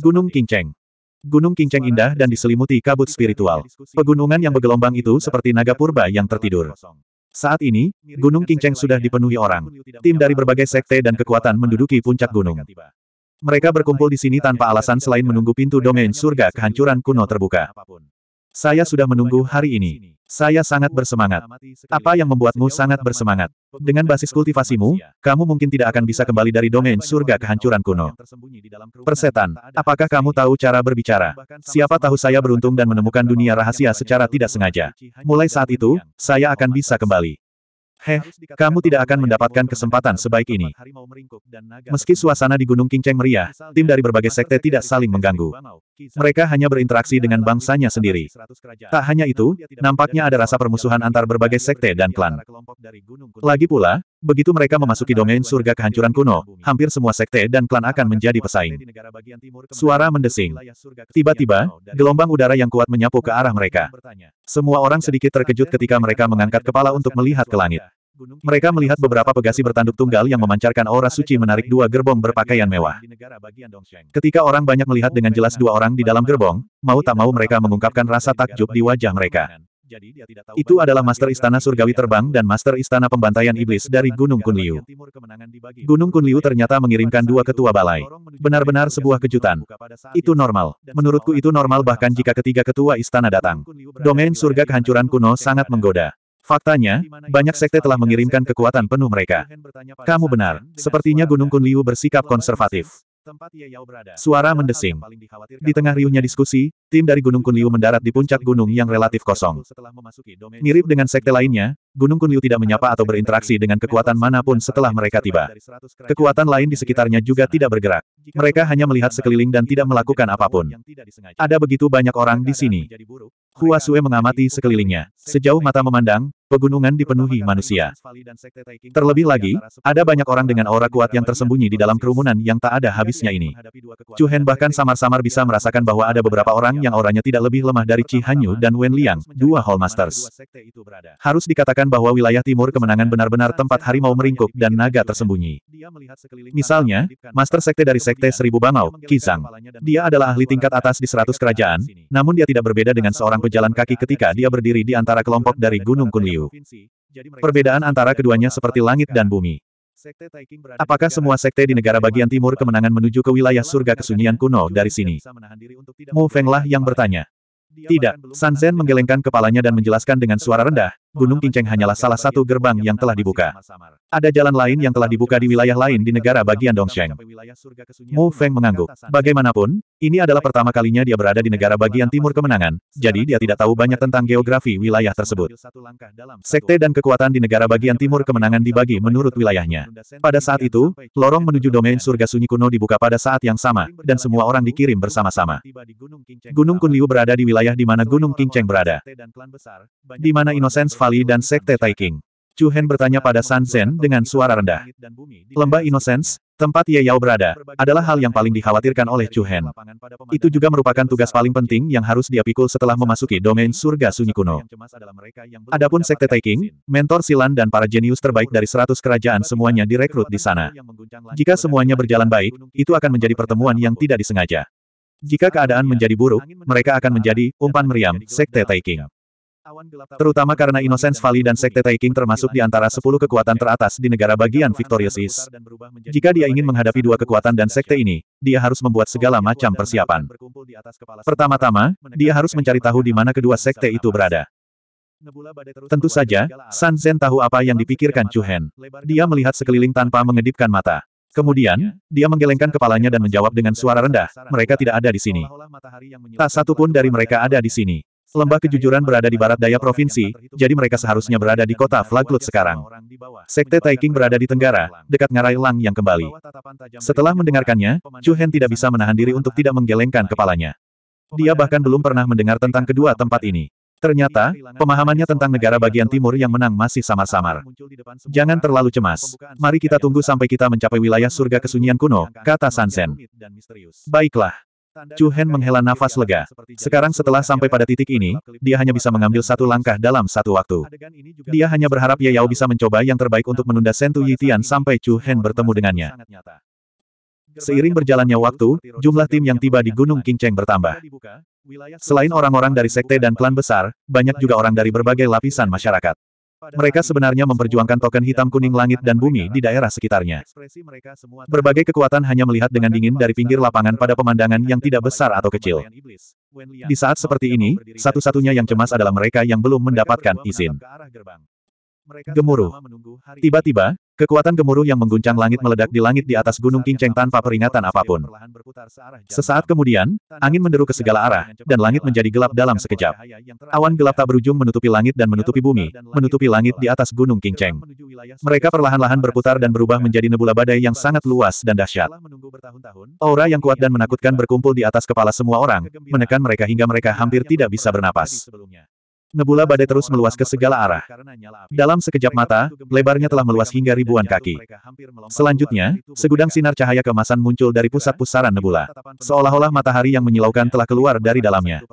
Gunung Kinceng. Gunung Kinceng indah dan diselimuti kabut spiritual. Pegunungan yang bergelombang itu seperti naga purba yang tertidur. Saat ini, Gunung Kinceng sudah dipenuhi orang. Tim dari berbagai sekte dan kekuatan menduduki puncak gunung. Mereka berkumpul di sini tanpa alasan selain menunggu pintu domain surga kehancuran kuno terbuka. Saya sudah menunggu hari ini. Saya sangat bersemangat. Apa yang membuatmu sangat bersemangat? Dengan basis kultivasimu, kamu mungkin tidak akan bisa kembali dari domain surga kehancuran kuno. Persetan, apakah kamu tahu cara berbicara? Siapa tahu saya beruntung dan menemukan dunia rahasia secara tidak sengaja. Mulai saat itu, saya akan bisa kembali. Heh, kamu tidak akan mendapatkan kesempatan sebaik ini. Meski suasana di Gunung Kingcheng meriah, tim dari berbagai sekte tidak saling mengganggu. Mereka hanya berinteraksi dengan bangsanya sendiri. Tak hanya itu, nampaknya ada rasa permusuhan antar berbagai sekte dan klan. Lagi pula, Begitu mereka memasuki domain surga kehancuran kuno, hampir semua sekte dan klan akan menjadi pesaing. Suara mendesing. Tiba-tiba, gelombang udara yang kuat menyapu ke arah mereka. Semua orang sedikit terkejut ketika mereka mengangkat kepala untuk melihat ke langit. Mereka melihat beberapa pegasi bertanduk tunggal yang memancarkan aura suci menarik dua gerbong berpakaian mewah. Ketika orang banyak melihat dengan jelas dua orang di dalam gerbong, mau tak mau mereka mengungkapkan rasa takjub di wajah mereka. Itu adalah Master Istana Surgawi Terbang dan Master Istana Pembantaian Iblis dari Gunung Kunliu. Gunung Kunliu ternyata mengirimkan dua ketua balai. Benar-benar sebuah kejutan. Itu normal. Menurutku itu normal bahkan jika ketiga ketua istana datang. Domain surga kehancuran kuno sangat menggoda. Faktanya, banyak sekte telah mengirimkan kekuatan penuh mereka. Kamu benar, sepertinya Gunung Kunliu bersikap konservatif. Tempat Ye Yao berada. Suara mendesing. Di tengah riuhnya diskusi, tim dari Gunung Kunliu mendarat di puncak gunung yang relatif kosong. Mirip dengan sekte lainnya, Gunung Kunliu tidak menyapa atau berinteraksi dengan kekuatan manapun setelah mereka tiba. Kekuatan lain di sekitarnya juga tidak bergerak. Mereka hanya melihat sekeliling dan tidak melakukan apapun. Ada begitu banyak orang di sini. Hua Sue mengamati sekelilingnya. Sejauh mata memandang, pegunungan dipenuhi manusia. Terlebih lagi, ada banyak orang dengan aura kuat yang tersembunyi di dalam kerumunan yang tak ada habisnya ini. Chu Hen bahkan samar-samar bisa merasakan bahwa ada beberapa orang yang auranya tidak lebih lemah dari Chi Hanyu dan Wen Liang, dua Hall Masters. Harus dikatakan bahwa wilayah timur kemenangan benar-benar tempat harimau meringkuk dan naga tersembunyi. Misalnya, Master Sekte dari Sekte Seribu Bangau, Kizang. Dia adalah ahli tingkat atas di seratus kerajaan, namun dia tidak berbeda dengan seorang pejalan kaki ketika dia berdiri di antara kelompok dari Gunung Kunliu. Perbedaan antara keduanya seperti langit dan bumi. Apakah semua sekte di negara bagian timur kemenangan menuju ke wilayah surga kesunyian kuno dari sini? Mu Fenglah yang bertanya. Tidak, San Zen menggelengkan kepalanya dan menjelaskan dengan suara rendah, Gunung Kinceng hanyalah salah satu gerbang yang telah dibuka. Ada jalan lain yang telah dibuka di wilayah lain di negara bagian Dongsheng. Mu Feng mengangguk. Bagaimanapun, ini adalah pertama kalinya dia berada di negara bagian timur kemenangan, jadi dia tidak tahu banyak tentang geografi wilayah tersebut. Sekte dan kekuatan di negara bagian timur kemenangan dibagi menurut wilayahnya. Pada saat itu, lorong menuju domain surga sunyi kuno dibuka pada saat yang sama, dan semua orang dikirim bersama-sama. Gunung Kunliu berada di wilayah di mana Gunung Kinceng berada. Di mana Innocence Valley dan Sekte Taiking. Chu Hen bertanya pada San Zen dengan suara rendah. Lembah Innocence, tempat Ye Yao berada, adalah hal yang paling dikhawatirkan oleh Chu Hen. Itu juga merupakan tugas paling penting yang harus dia pikul setelah memasuki domain surga sunyi kuno. Adapun Sekte Taiking, mentor Silan dan para jenius terbaik dari seratus kerajaan semuanya direkrut di sana. Jika semuanya berjalan baik, itu akan menjadi pertemuan yang tidak disengaja. Jika keadaan menjadi buruk, mereka akan menjadi umpan meriam, sekte Taiking. Terutama karena Innocence Valley dan Sekte Taiking termasuk di antara 10 kekuatan teratas di negara bagian Victorious East. Jika dia ingin menghadapi dua kekuatan dan sekte ini, dia harus membuat segala macam persiapan. Pertama-tama, dia harus mencari tahu di mana kedua sekte itu berada. Tentu saja, San Zen tahu apa yang dipikirkan Chu Hen. Dia melihat sekeliling tanpa mengedipkan mata. Kemudian, dia menggelengkan kepalanya dan menjawab dengan suara rendah, mereka tidak ada di sini. Tak satu pun dari mereka ada di sini. Lembah kejujuran berada di barat daya provinsi, jadi mereka seharusnya berada di kota Flaglut sekarang. Sekte Taiking berada di Tenggara, dekat Ngarai Lang yang kembali. Setelah mendengarkannya, Chu Hen tidak bisa menahan diri untuk tidak menggelengkan kepalanya. Dia bahkan belum pernah mendengar tentang kedua tempat ini. Ternyata, pemahamannya tentang negara bagian timur yang menang masih samar-samar. Jangan terlalu cemas. Mari kita tunggu sampai kita mencapai wilayah surga kesunyian kuno, kata Sansen. Baiklah. Chu Hen menghela nafas lega. Sekarang setelah sampai pada titik ini, dia hanya bisa mengambil satu langkah dalam satu waktu. Dia hanya berharap Ye Yao bisa mencoba yang terbaik untuk menunda Sentu Yitian sampai Chu Hen bertemu dengannya. Seiring berjalannya waktu, jumlah tim yang tiba di Gunung Kinceng bertambah. Selain orang-orang dari sekte dan klan besar, banyak juga orang dari berbagai lapisan masyarakat. Mereka sebenarnya memperjuangkan token hitam kuning langit dan bumi di daerah sekitarnya. Berbagai kekuatan hanya melihat dengan dingin dari pinggir lapangan pada pemandangan yang tidak besar atau kecil. Di saat seperti ini, satu-satunya yang cemas adalah mereka yang belum mendapatkan izin. Gemuruh. Tiba-tiba, Kekuatan gemuruh yang mengguncang langit meledak di langit di atas Gunung Kinceng tanpa peringatan apapun. Sesaat kemudian, angin menderu ke segala arah, dan langit menjadi gelap dalam sekejap. Awan gelap tak berujung menutupi langit dan menutupi bumi, menutupi langit di atas Gunung Kinceng. Mereka perlahan-lahan berputar dan berubah menjadi nebula badai yang sangat luas dan dahsyat. Aura yang kuat dan menakutkan berkumpul di atas kepala semua orang, menekan mereka hingga mereka hampir tidak bisa bernapas. Nebula badai terus meluas ke segala arah. Dalam sekejap mata, lebarnya telah meluas hingga ribuan kaki. Selanjutnya, segudang sinar cahaya kemasan muncul dari pusat pusaran nebula. Seolah-olah matahari yang menyilaukan telah keluar dari dalamnya.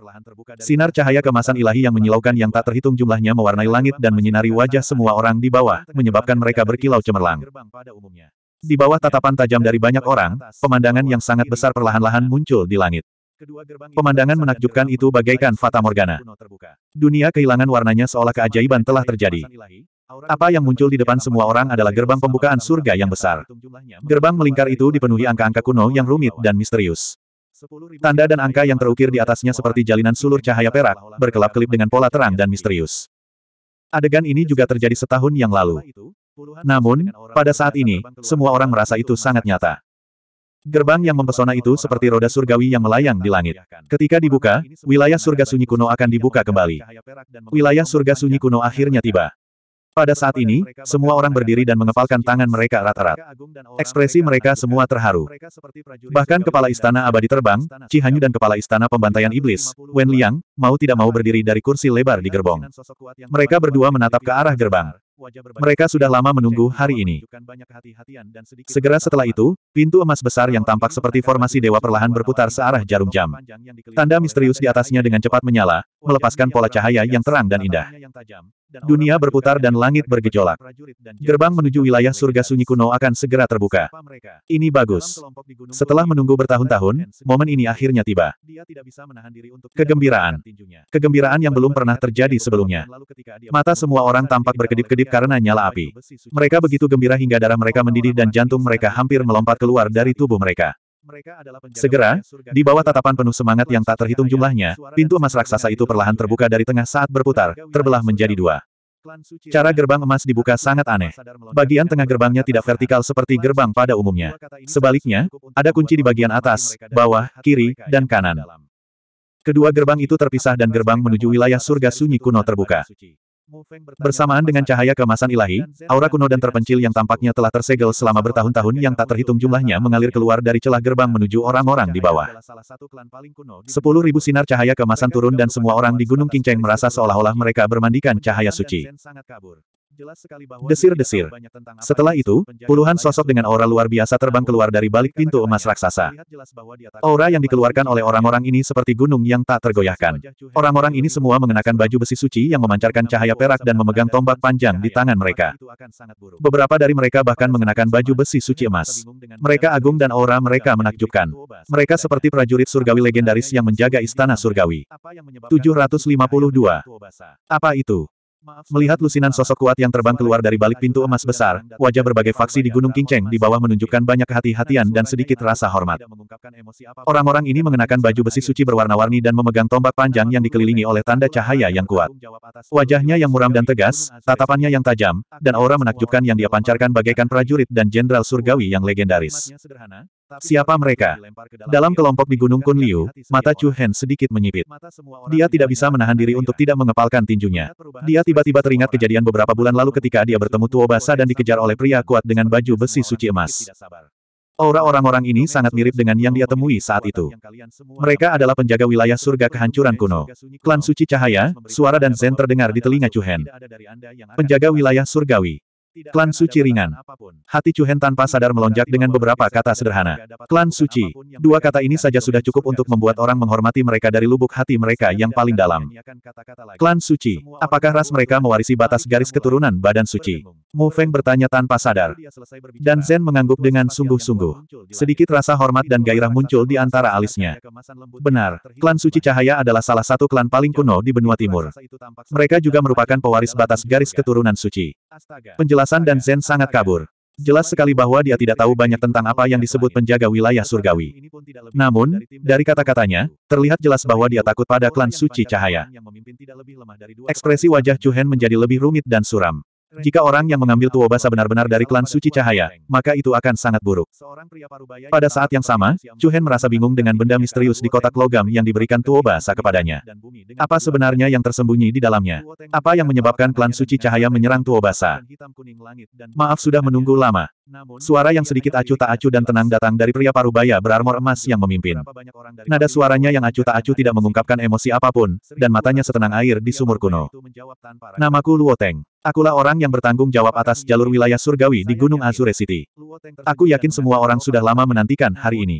Sinar cahaya kemasan ilahi yang menyilaukan yang tak terhitung jumlahnya mewarnai langit dan menyinari wajah semua orang di bawah, menyebabkan mereka berkilau cemerlang. Di bawah tatapan tajam dari banyak orang, pemandangan yang sangat besar perlahan-lahan muncul di langit. Pemandangan menakjubkan itu bagaikan Fata Morgana. Dunia kehilangan warnanya seolah keajaiban telah terjadi. Apa yang muncul di depan semua orang adalah gerbang pembukaan surga yang besar. Gerbang melingkar itu dipenuhi angka-angka kuno yang rumit dan misterius. Tanda dan angka yang terukir di atasnya seperti jalinan sulur cahaya perak, berkelap-kelip dengan pola terang dan misterius. Adegan ini juga terjadi setahun yang lalu. Namun, pada saat ini, semua orang merasa itu sangat nyata. Gerbang yang mempesona itu seperti roda surgawi yang melayang di langit. Ketika dibuka, wilayah surga sunyi kuno akan dibuka kembali. Wilayah surga sunyi kuno akhirnya tiba. Pada saat ini, semua orang berdiri dan mengepalkan tangan mereka erat-erat. Ekspresi mereka semua terharu. Bahkan kepala istana abadi terbang, Cihanyu dan kepala istana pembantaian iblis, Wen Liang, mau tidak mau berdiri dari kursi lebar di gerbong. Mereka berdua menatap ke arah gerbang. Mereka sudah lama menunggu hari ini. Segera setelah itu, pintu emas besar yang tampak seperti formasi dewa perlahan berputar searah jarum jam. Tanda misterius di atasnya dengan cepat menyala, melepaskan pola cahaya yang terang dan indah. Dunia berputar dan langit bergejolak. Gerbang menuju wilayah surga sunyi kuno akan segera terbuka. Ini bagus. Setelah menunggu bertahun-tahun, momen ini akhirnya tiba. Kegembiraan. Kegembiraan yang belum pernah terjadi sebelumnya. Mata semua orang tampak berkedip-kedip karena nyala api. Mereka begitu gembira hingga darah mereka mendidih dan jantung mereka hampir melompat keluar dari tubuh mereka. Segera, di bawah tatapan penuh semangat yang tak terhitung jumlahnya, pintu emas raksasa itu perlahan terbuka dari tengah saat berputar, terbelah menjadi dua. Cara gerbang emas dibuka sangat aneh. Bagian tengah gerbangnya tidak vertikal seperti gerbang pada umumnya. Sebaliknya, ada kunci di bagian atas, bawah, kiri, dan kanan. Kedua gerbang itu terpisah dan gerbang menuju wilayah surga sunyi kuno terbuka. Bersamaan dengan cahaya kemasan ilahi, aura kuno dan terpencil yang tampaknya telah tersegel selama bertahun-tahun yang tak terhitung jumlahnya mengalir keluar dari celah gerbang menuju orang-orang di bawah. Sepuluh ribu sinar cahaya kemasan turun dan semua orang di Gunung Kinceng merasa seolah-olah mereka bermandikan cahaya suci. Desir-desir. Setelah itu, puluhan sosok dengan aura luar biasa terbang keluar dari balik pintu emas raksasa. Aura yang dikeluarkan oleh orang-orang ini seperti gunung yang tak tergoyahkan. Orang-orang ini semua mengenakan baju besi suci yang memancarkan cahaya perak dan memegang tombak panjang di tangan mereka. Beberapa dari mereka bahkan mengenakan baju besi suci emas. Mereka agung dan aura mereka menakjubkan. Mereka seperti prajurit surgawi legendaris yang menjaga istana surgawi. 752. Apa itu? Melihat lusinan sosok kuat yang terbang keluar dari balik pintu emas besar, wajah berbagai faksi di Gunung Kinceng di bawah menunjukkan banyak kehati-hatian dan sedikit rasa hormat. Orang-orang ini mengenakan baju besi suci berwarna-warni dan memegang tombak panjang yang dikelilingi oleh tanda cahaya yang kuat. Wajahnya yang muram dan tegas, tatapannya yang tajam, dan aura menakjubkan yang dia pancarkan bagaikan prajurit dan jenderal surgawi yang legendaris. Siapa mereka? Dalam kelompok di Gunung Kunliu, mata Chu Hen sedikit menyipit. Dia tidak bisa menahan diri untuk tidak mengepalkan tinjunya. Dia tiba-tiba teringat kejadian beberapa bulan lalu ketika dia bertemu Tuo Basa dan dikejar oleh pria kuat dengan baju besi suci emas. Aura orang-orang ini sangat mirip dengan yang dia temui saat itu. Mereka adalah penjaga wilayah surga kehancuran kuno. Klan suci cahaya, suara dan zen terdengar di telinga Chu Hen. Penjaga wilayah surgawi. Klan Suci ringan. Hati Cuhen tanpa sadar melonjak dengan beberapa kata sederhana. Klan Suci. Dua kata ini saja sudah cukup untuk membuat orang menghormati mereka dari lubuk hati mereka yang paling dalam. Klan Suci. Apakah ras mereka mewarisi batas garis keturunan badan suci? Mo Feng bertanya tanpa sadar. Dan Zen mengangguk dengan sungguh-sungguh. Sedikit rasa hormat dan gairah muncul di antara alisnya. Benar, klan Suci Cahaya adalah salah satu klan paling kuno di benua timur. Mereka juga merupakan pewaris batas garis keturunan Suci. Penjelasan dan Zen sangat kabur. Jelas sekali bahwa dia tidak tahu banyak tentang apa yang disebut penjaga wilayah surgawi. Namun, dari kata-katanya, terlihat jelas bahwa dia takut pada klan suci cahaya. Ekspresi wajah Chu Hen menjadi lebih rumit dan suram. Jika orang yang mengambil Tuobasa benar-benar dari klan suci cahaya, maka itu akan sangat buruk. Pada saat yang sama, Chuhen merasa bingung dengan benda misterius di kotak logam yang diberikan Tuobasa kepadanya. Apa sebenarnya yang tersembunyi di dalamnya? Apa yang menyebabkan klan suci cahaya menyerang Tuobasa? Maaf sudah menunggu lama. Suara yang sedikit acuh tak acuh dan tenang datang dari pria parubaya berarmor emas yang memimpin. Nada suaranya yang acuh tak acuh tidak mengungkapkan emosi apapun, dan matanya setenang air di sumur kuno. Namaku Luo Teng. Akulah orang yang bertanggung jawab atas jalur wilayah surgawi di Gunung ya, Azure City. Aku yakin semua orang sudah lama menantikan hari ini.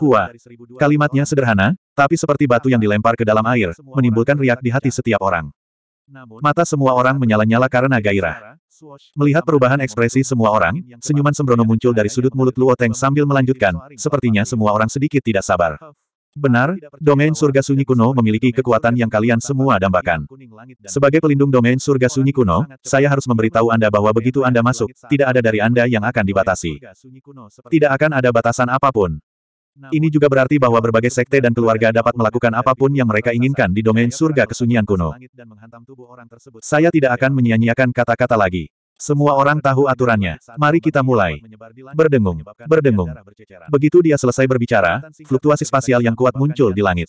Hua. Kalimatnya sederhana, tapi seperti batu yang dilempar ke dalam air, menimbulkan riak di hati setiap orang. Mata semua orang menyala-nyala karena gairah. Melihat perubahan ekspresi semua orang, senyuman sembrono muncul dari sudut mulut Luo Teng sambil melanjutkan, sepertinya semua orang sedikit tidak sabar. Benar, domain surga sunyi kuno memiliki kekuatan yang kalian semua dambakan. Sebagai pelindung domain surga sunyi kuno, saya harus memberitahu Anda bahwa begitu Anda masuk, tidak ada dari Anda yang akan dibatasi. Tidak akan ada batasan apapun. Ini juga berarti bahwa berbagai sekte dan keluarga dapat melakukan apapun yang mereka inginkan di domain surga kesunyian kuno. Saya tidak akan menyia-nyiakan kata-kata lagi. Semua orang tahu aturannya. Mari kita mulai. Berdengung, berdengung. Begitu dia selesai berbicara, fluktuasi spasial yang kuat muncul di langit.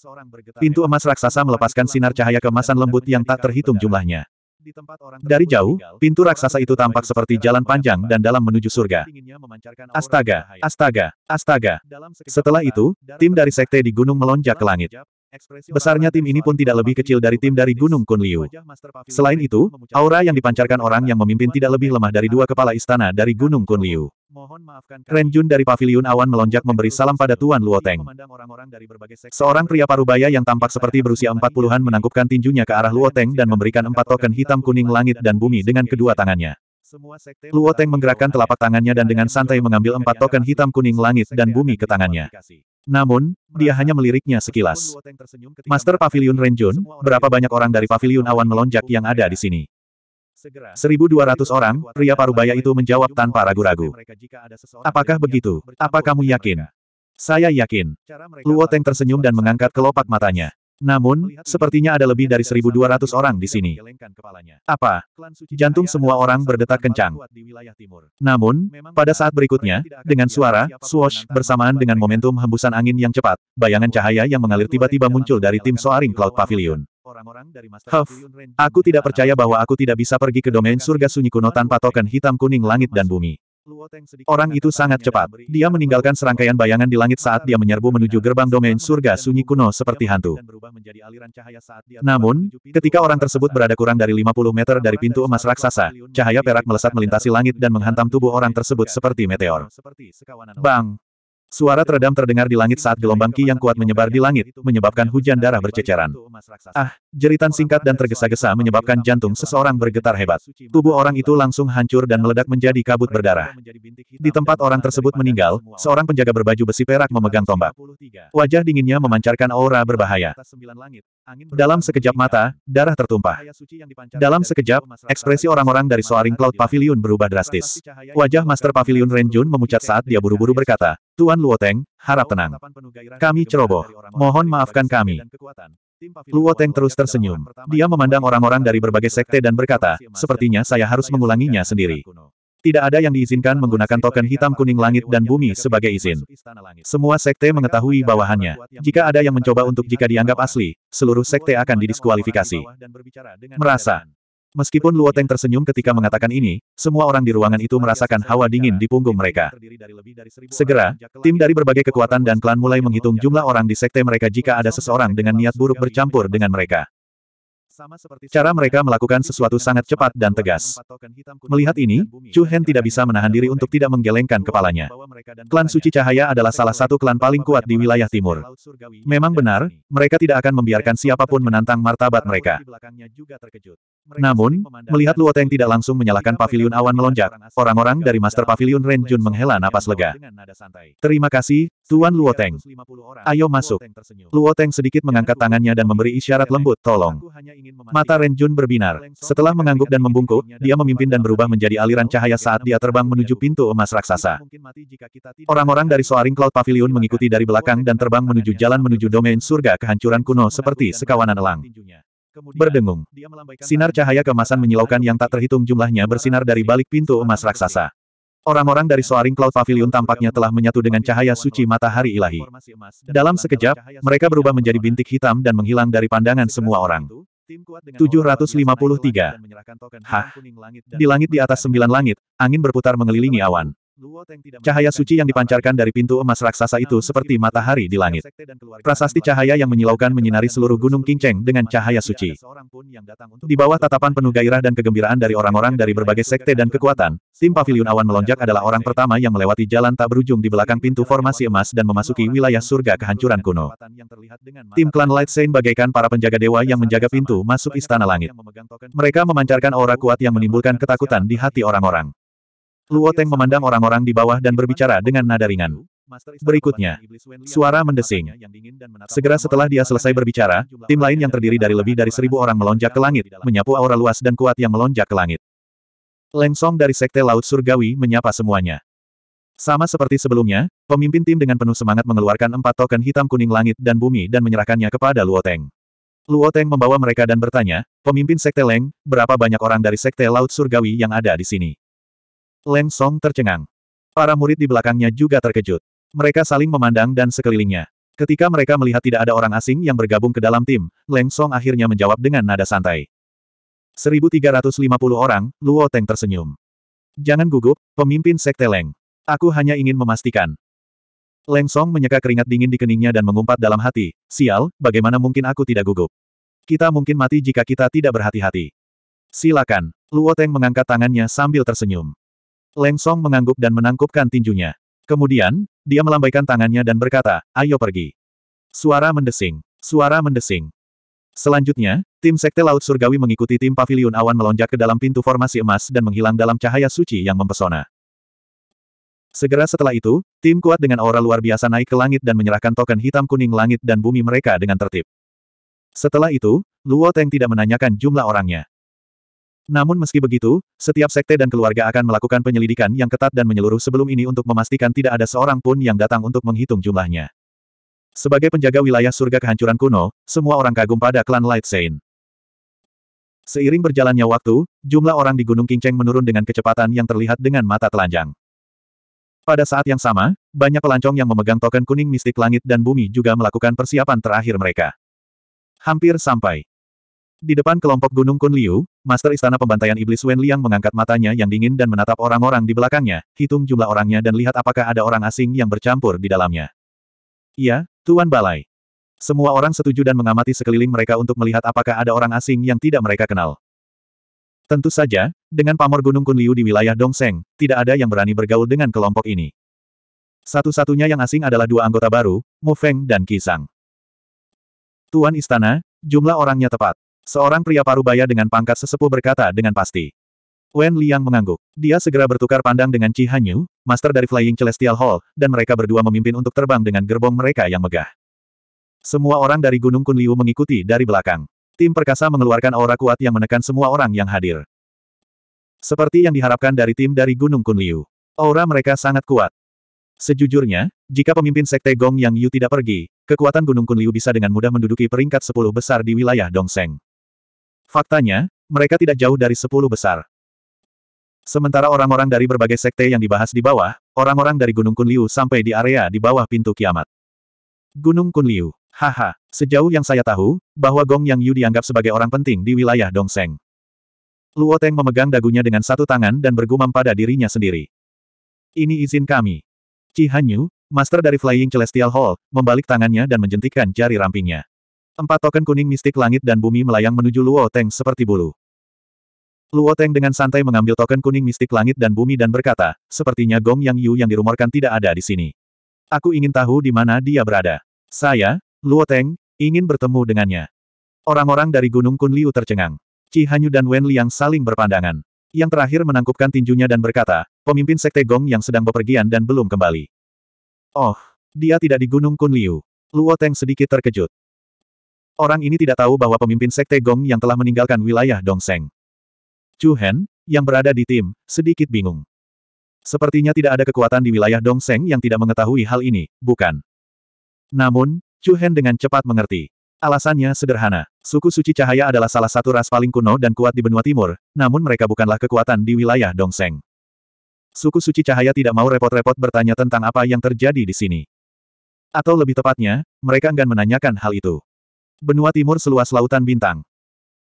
Pintu emas raksasa melepaskan sinar cahaya kemasan lembut yang tak terhitung jumlahnya. Dari jauh, pintu raksasa itu tampak seperti jalan panjang dan dalam menuju surga. Astaga, astaga, astaga. Setelah itu, tim dari sekte di gunung melonjak ke langit. Besarnya tim ini pun tidak lebih kecil dari tim dari Gunung Kunliu. Selain itu, aura yang dipancarkan orang yang memimpin tidak lebih lemah dari dua kepala istana dari Gunung Kunliu. Ren Jun dari paviliun awan melonjak memberi salam pada Tuan Luoteng. Seorang pria parubaya yang tampak seperti berusia empat puluhan menangkupkan tinjunya ke arah Luoteng dan memberikan empat token hitam kuning langit dan bumi dengan kedua tangannya. Luoteng menggerakkan telapak tangannya dan dengan santai mengambil empat token hitam kuning langit dan bumi ke tangannya. Namun, dia hanya meliriknya sekilas. Master Paviliun Renjun, berapa banyak orang dari Paviliun Awan melonjak yang ada di sini? 1.200 orang, pria parubaya itu menjawab tanpa ragu-ragu. Apakah begitu? Apa kamu yakin? Saya yakin. Luo Teng tersenyum dan mengangkat kelopak matanya. Namun, sepertinya ada lebih dari 1.200 orang di sini. Apa? Jantung semua orang berdetak kencang. Namun, pada saat berikutnya, dengan suara, swoosh, bersamaan dengan momentum hembusan angin yang cepat, bayangan cahaya yang mengalir tiba-tiba muncul dari tim Soaring Cloud Pavilion. Huff, aku tidak percaya bahwa aku tidak bisa pergi ke domain surga sunyi kuno tanpa token hitam kuning langit dan bumi. Orang itu sangat cepat. Dia meninggalkan serangkaian bayangan di langit saat dia menyerbu menuju gerbang domain surga sunyi kuno seperti hantu. Namun, ketika orang tersebut berada kurang dari 50 meter dari pintu emas raksasa, cahaya perak melesat melintasi langit dan menghantam tubuh orang tersebut seperti meteor. Bang! Suara teredam terdengar di langit saat gelombang ki yang kuat menyebar di langit, menyebabkan hujan darah berceceran. Ah, jeritan singkat dan tergesa-gesa menyebabkan jantung seseorang bergetar hebat. Tubuh orang itu langsung hancur dan meledak menjadi kabut berdarah. Di tempat orang tersebut meninggal, seorang penjaga berbaju besi perak memegang tombak. Wajah dinginnya memancarkan aura berbahaya. Dalam sekejap mata, darah tertumpah. Dalam sekejap, ekspresi orang-orang dari Soaring Cloud Pavilion berubah drastis. Wajah Master Pavilion Renjun memucat saat dia buru-buru berkata, Tuan Luoteng, harap tenang. Kami ceroboh. Mohon maafkan kami. Luoteng terus tersenyum. Dia memandang orang-orang dari berbagai sekte dan berkata, sepertinya saya harus mengulanginya sendiri. Tidak ada yang diizinkan menggunakan token hitam kuning langit dan bumi sebagai izin. Semua sekte mengetahui bawahannya. Jika ada yang mencoba untuk jika dianggap asli, seluruh sekte akan didiskualifikasi. Merasa. Meskipun Luo Teng tersenyum ketika mengatakan ini, semua orang di ruangan itu merasakan hawa dingin di punggung mereka. Segera, tim dari berbagai kekuatan dan klan mulai menghitung jumlah orang di sekte mereka jika ada seseorang dengan niat buruk bercampur dengan mereka. Cara mereka melakukan sesuatu sangat cepat dan tegas. Melihat ini, Chu Hen tidak bisa menahan diri untuk tidak menggelengkan kepalanya. Klan Suci Cahaya adalah salah satu klan paling kuat di wilayah timur. Memang benar, mereka tidak akan membiarkan siapapun menantang martabat mereka. Namun, melihat Luo Teng tidak langsung menyalahkan pavilion awan melonjak, orang-orang dari Master Pavilion Ren Jun menghela napas lega. Terima kasih, Tuan Luo Teng. Ayo masuk. Luo Teng sedikit mengangkat tangannya dan memberi isyarat lembut, tolong. Mata Renjun berbinar. Setelah mengangguk dan membungkuk, dia memimpin dan berubah menjadi aliran cahaya saat dia terbang menuju pintu emas raksasa. Orang-orang dari Soaring Cloud Pavilion mengikuti dari belakang dan terbang menuju jalan menuju domain surga kehancuran kuno seperti sekawanan elang. Berdengung. Sinar cahaya kemasan menyilaukan yang tak terhitung jumlahnya bersinar dari balik pintu emas raksasa. Orang-orang dari Soaring Cloud Pavilion tampaknya telah menyatu dengan cahaya suci matahari ilahi. Dalam sekejap, mereka berubah menjadi bintik hitam dan menghilang dari pandangan semua orang. 753. Hah. Di langit di atas sembilan langit, angin berputar mengelilingi awan. Cahaya suci yang dipancarkan dari pintu emas raksasa itu seperti matahari di langit. Prasasti cahaya yang menyilaukan menyinari seluruh gunung Kinceng dengan cahaya suci. Di bawah tatapan penuh gairah dan kegembiraan dari orang-orang dari berbagai sekte dan kekuatan, tim pavilion awan melonjak adalah orang pertama yang melewati jalan tak berujung di belakang pintu formasi emas dan memasuki wilayah surga kehancuran kuno. Tim klan Light Saint bagaikan para penjaga dewa yang menjaga pintu masuk istana langit. Mereka memancarkan aura kuat yang menimbulkan ketakutan di hati orang-orang. Luo Teng memandang orang-orang di bawah dan berbicara dengan nada ringan. Berikutnya, suara mendesing. Segera setelah dia selesai berbicara, tim lain yang terdiri dari lebih dari seribu orang melonjak ke langit, menyapu aura luas dan kuat yang melonjak ke langit. Leng Song dari Sekte Laut Surgawi menyapa semuanya. Sama seperti sebelumnya, pemimpin tim dengan penuh semangat mengeluarkan empat token hitam kuning langit dan bumi dan menyerahkannya kepada Luo Teng. Luo Teng membawa mereka dan bertanya, pemimpin Sekte Leng, berapa banyak orang dari Sekte Laut Surgawi yang ada di sini? Leng Song tercengang. Para murid di belakangnya juga terkejut. Mereka saling memandang dan sekelilingnya. Ketika mereka melihat tidak ada orang asing yang bergabung ke dalam tim, Leng Song akhirnya menjawab dengan nada santai. 1350 orang, Luo Teng tersenyum. Jangan gugup, pemimpin Sekte Leng. Aku hanya ingin memastikan. Leng Song menyeka keringat dingin di keningnya dan mengumpat dalam hati, sial, bagaimana mungkin aku tidak gugup? Kita mungkin mati jika kita tidak berhati-hati. Silakan. Luo Teng mengangkat tangannya sambil tersenyum. Leng Song mengangguk dan menangkupkan tinjunya. Kemudian, dia melambaikan tangannya dan berkata, ayo pergi. Suara mendesing. Suara mendesing. Selanjutnya, tim Sekte Laut Surgawi mengikuti tim Paviliun Awan melonjak ke dalam pintu formasi emas dan menghilang dalam cahaya suci yang mempesona. Segera setelah itu, tim kuat dengan aura luar biasa naik ke langit dan menyerahkan token hitam kuning langit dan bumi mereka dengan tertib. Setelah itu, Luo Teng tidak menanyakan jumlah orangnya. Namun meski begitu, setiap sekte dan keluarga akan melakukan penyelidikan yang ketat dan menyeluruh sebelum ini untuk memastikan tidak ada seorang pun yang datang untuk menghitung jumlahnya. Sebagai penjaga wilayah surga kehancuran kuno, semua orang kagum pada klan Light Saint. Seiring berjalannya waktu, jumlah orang di Gunung Kingcheng menurun dengan kecepatan yang terlihat dengan mata telanjang. Pada saat yang sama, banyak pelancong yang memegang token kuning mistik langit dan bumi juga melakukan persiapan terakhir mereka. Hampir sampai. Di depan kelompok Gunung Kun Liu, Master Istana Pembantaian Iblis Wen Liang mengangkat matanya yang dingin dan menatap orang-orang di belakangnya, hitung jumlah orangnya dan lihat apakah ada orang asing yang bercampur di dalamnya. Iya, Tuan Balai. Semua orang setuju dan mengamati sekeliling mereka untuk melihat apakah ada orang asing yang tidak mereka kenal. Tentu saja, dengan pamor Gunung Kun Liu di wilayah Dongseng, tidak ada yang berani bergaul dengan kelompok ini. Satu-satunya yang asing adalah dua anggota baru, Mu Feng dan Qi Sang. Tuan Istana, jumlah orangnya tepat. Seorang pria parubaya dengan pangkat sesepuh berkata dengan pasti. Wen Liang mengangguk. Dia segera bertukar pandang dengan Chi Hanyu, master dari Flying Celestial Hall, dan mereka berdua memimpin untuk terbang dengan gerbong mereka yang megah. Semua orang dari Gunung Kunliu mengikuti dari belakang. Tim perkasa mengeluarkan aura kuat yang menekan semua orang yang hadir. Seperti yang diharapkan dari tim dari Gunung Kunliu. Aura mereka sangat kuat. Sejujurnya, jika pemimpin Sekte Gong Yang Yu tidak pergi, kekuatan Gunung Kunliu bisa dengan mudah menduduki peringkat 10 besar di wilayah Dongseng. Faktanya, mereka tidak jauh dari sepuluh besar. Sementara orang-orang dari berbagai sekte yang dibahas di bawah, orang-orang dari Gunung Kunliu sampai di area di bawah pintu kiamat. Gunung Kunliu, haha, sejauh yang saya tahu, bahwa Gong Yang Yu dianggap sebagai orang penting di wilayah Dongseng. Luo Teng memegang dagunya dengan satu tangan dan bergumam pada dirinya sendiri. Ini izin kami. Ci Hanyu, master dari Flying Celestial Hall, membalik tangannya dan menjentikan jari rampingnya. Empat token kuning mistik langit dan bumi melayang menuju Luo Teng seperti bulu. Luo Teng dengan santai mengambil token kuning mistik langit dan bumi dan berkata, sepertinya Gong Yang Yu yang dirumorkan tidak ada di sini. Aku ingin tahu di mana dia berada. Saya, Luo Teng, ingin bertemu dengannya. Orang-orang dari Gunung Kun Liu tercengang. Qi Hanyu dan Wen Liang saling berpandangan. Yang terakhir menangkupkan tinjunya dan berkata, pemimpin sekte Gong yang sedang bepergian dan belum kembali. Oh, dia tidak di Gunung Kun Liu. Luo Teng sedikit terkejut. Orang ini tidak tahu bahwa pemimpin Sekte Gong yang telah meninggalkan wilayah Dongseng. Chu Hen, yang berada di tim, sedikit bingung. Sepertinya tidak ada kekuatan di wilayah Dongseng yang tidak mengetahui hal ini, bukan? Namun, Chu Hen dengan cepat mengerti. Alasannya sederhana. Suku Suci Cahaya adalah salah satu ras paling kuno dan kuat di benua timur, namun mereka bukanlah kekuatan di wilayah Dongseng. Suku Suci Cahaya tidak mau repot-repot bertanya tentang apa yang terjadi di sini. Atau lebih tepatnya, mereka enggan menanyakan hal itu benua timur seluas lautan bintang.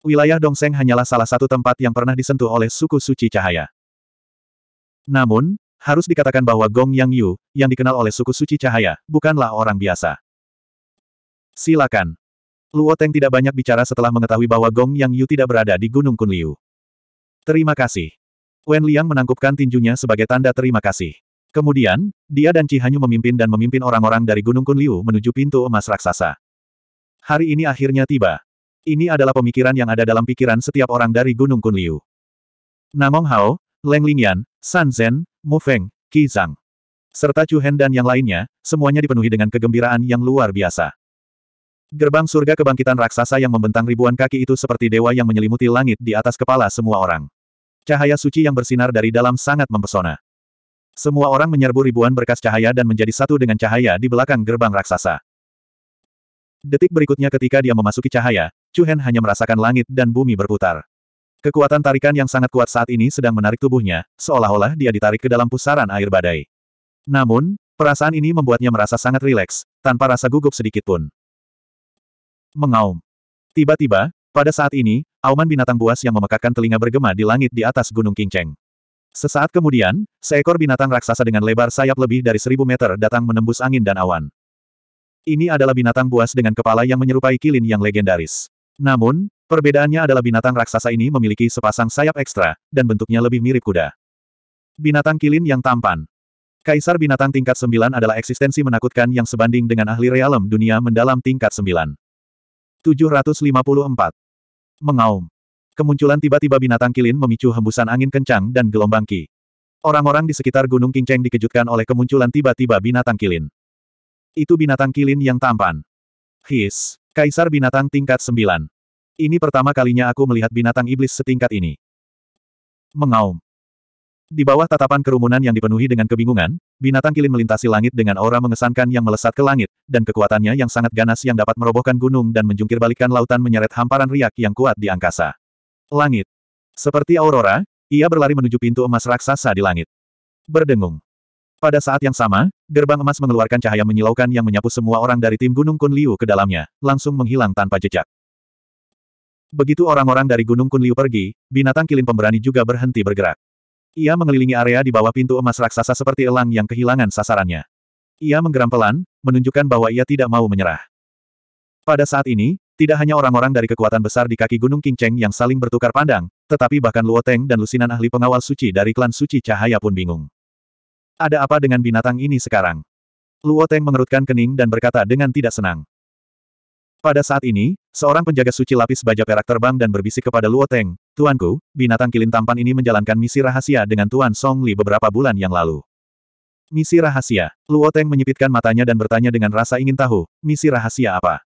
Wilayah Dongseng hanyalah salah satu tempat yang pernah disentuh oleh suku suci cahaya. Namun, harus dikatakan bahwa Gong Yang Yu, yang dikenal oleh suku suci cahaya, bukanlah orang biasa. Silakan. Luo Teng tidak banyak bicara setelah mengetahui bahwa Gong Yang Yu tidak berada di Gunung Kunliu. Terima kasih. Wen Liang menangkupkan tinjunya sebagai tanda terima kasih. Kemudian, dia dan Cihanyu Hanyu memimpin dan memimpin orang-orang dari Gunung Kunliu menuju pintu emas raksasa. Hari ini akhirnya tiba. Ini adalah pemikiran yang ada dalam pikiran setiap orang dari Gunung Kunliu. Namong Hao, Leng Lingyan, San Zhen, Mu Feng, Qi Zhang. Serta Chu Hen dan yang lainnya, semuanya dipenuhi dengan kegembiraan yang luar biasa. Gerbang surga kebangkitan raksasa yang membentang ribuan kaki itu seperti dewa yang menyelimuti langit di atas kepala semua orang. Cahaya suci yang bersinar dari dalam sangat mempesona. Semua orang menyerbu ribuan berkas cahaya dan menjadi satu dengan cahaya di belakang gerbang raksasa. Detik berikutnya ketika dia memasuki cahaya, Chu Hen hanya merasakan langit dan bumi berputar. Kekuatan tarikan yang sangat kuat saat ini sedang menarik tubuhnya, seolah-olah dia ditarik ke dalam pusaran air badai. Namun, perasaan ini membuatnya merasa sangat rileks, tanpa rasa gugup sedikit pun. Mengaum. Tiba-tiba, pada saat ini, auman binatang buas yang memekakkan telinga bergema di langit di atas Gunung Kingcheng. Sesaat kemudian, seekor binatang raksasa dengan lebar sayap lebih dari seribu meter datang menembus angin dan awan. Ini adalah binatang buas dengan kepala yang menyerupai kilin yang legendaris. Namun, perbedaannya adalah binatang raksasa ini memiliki sepasang sayap ekstra, dan bentuknya lebih mirip kuda. Binatang kilin yang tampan. Kaisar binatang tingkat 9 adalah eksistensi menakutkan yang sebanding dengan ahli realem dunia mendalam tingkat 9. 754. Mengaum. Kemunculan tiba-tiba binatang kilin memicu hembusan angin kencang dan gelombang ki. Orang-orang di sekitar Gunung Kinceng dikejutkan oleh kemunculan tiba-tiba binatang kilin. Itu binatang kilin yang tampan. His. Kaisar binatang tingkat sembilan. Ini pertama kalinya aku melihat binatang iblis setingkat ini. Mengaum. Di bawah tatapan kerumunan yang dipenuhi dengan kebingungan, binatang kilin melintasi langit dengan aura mengesankan yang melesat ke langit, dan kekuatannya yang sangat ganas yang dapat merobohkan gunung dan menjungkirbalikkan lautan menyeret hamparan riak yang kuat di angkasa. Langit. Seperti aurora, ia berlari menuju pintu emas raksasa di langit. Berdengung. Pada saat yang sama, gerbang emas mengeluarkan cahaya menyilaukan yang menyapu semua orang dari tim Gunung Kunliu ke dalamnya, langsung menghilang tanpa jejak. Begitu orang-orang dari Gunung Kunliu pergi, binatang kilin pemberani juga berhenti bergerak. Ia mengelilingi area di bawah pintu emas raksasa seperti elang yang kehilangan sasarannya. Ia menggeram pelan, menunjukkan bahwa ia tidak mau menyerah. Pada saat ini, tidak hanya orang-orang dari kekuatan besar di kaki Gunung Cheng yang saling bertukar pandang, tetapi bahkan Luo Teng dan lusinan ahli pengawal suci dari klan suci cahaya pun bingung. Ada apa dengan binatang ini sekarang? Luo Teng mengerutkan kening dan berkata dengan tidak senang. Pada saat ini, seorang penjaga suci lapis baja perak terbang dan berbisik kepada Luo Teng, Tuanku, binatang kilin tampan ini menjalankan misi rahasia dengan Tuan Song Li beberapa bulan yang lalu. Misi rahasia. Luo Teng menyipitkan matanya dan bertanya dengan rasa ingin tahu, misi rahasia apa?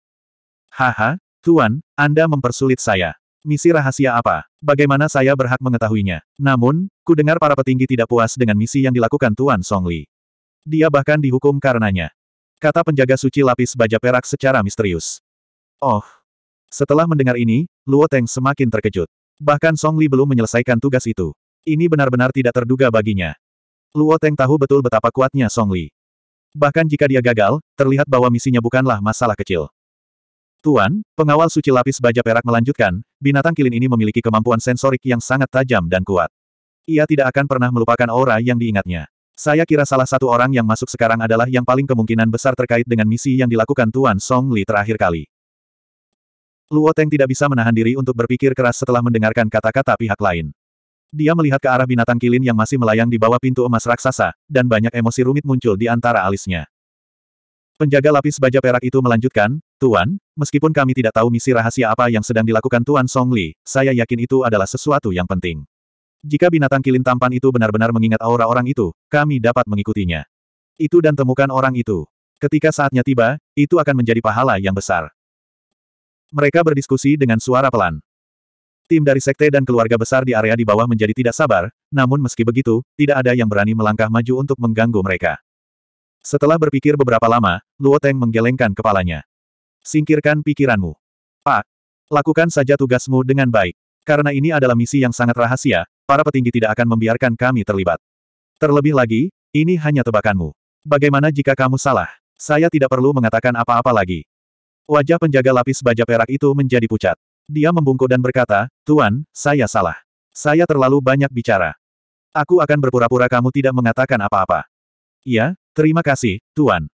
Haha, Tuan, Anda mempersulit saya. Misi rahasia apa? Bagaimana saya berhak mengetahuinya? Namun, ku dengar para petinggi tidak puas dengan misi yang dilakukan Tuan Song Li. Dia bahkan dihukum karenanya. Kata penjaga suci lapis baja perak secara misterius. Oh. Setelah mendengar ini, Luo Teng semakin terkejut. Bahkan Song Li belum menyelesaikan tugas itu. Ini benar-benar tidak terduga baginya. Luo Teng tahu betul betapa kuatnya Song Li. Bahkan jika dia gagal, terlihat bahwa misinya bukanlah masalah kecil. Tuan, pengawal suci lapis baja perak melanjutkan, binatang kilin ini memiliki kemampuan sensorik yang sangat tajam dan kuat. Ia tidak akan pernah melupakan aura yang diingatnya. Saya kira salah satu orang yang masuk sekarang adalah yang paling kemungkinan besar terkait dengan misi yang dilakukan Tuan Song Li terakhir kali. Luo Teng tidak bisa menahan diri untuk berpikir keras setelah mendengarkan kata-kata pihak lain. Dia melihat ke arah binatang kilin yang masih melayang di bawah pintu emas raksasa, dan banyak emosi rumit muncul di antara alisnya. Penjaga lapis baja perak itu melanjutkan, Tuan, meskipun kami tidak tahu misi rahasia apa yang sedang dilakukan Tuan Song Li, saya yakin itu adalah sesuatu yang penting. Jika binatang kilin tampan itu benar-benar mengingat aura orang itu, kami dapat mengikutinya. Itu dan temukan orang itu. Ketika saatnya tiba, itu akan menjadi pahala yang besar. Mereka berdiskusi dengan suara pelan. Tim dari sekte dan keluarga besar di area di bawah menjadi tidak sabar, namun meski begitu, tidak ada yang berani melangkah maju untuk mengganggu mereka. Setelah berpikir beberapa lama, Luo Teng menggelengkan kepalanya. Singkirkan pikiranmu. Pak, lakukan saja tugasmu dengan baik. Karena ini adalah misi yang sangat rahasia, para petinggi tidak akan membiarkan kami terlibat. Terlebih lagi, ini hanya tebakanmu. Bagaimana jika kamu salah? Saya tidak perlu mengatakan apa-apa lagi. Wajah penjaga lapis baja perak itu menjadi pucat. Dia membungkuk dan berkata, Tuan, saya salah. Saya terlalu banyak bicara. Aku akan berpura-pura kamu tidak mengatakan apa-apa. Iya, terima kasih, Tuan.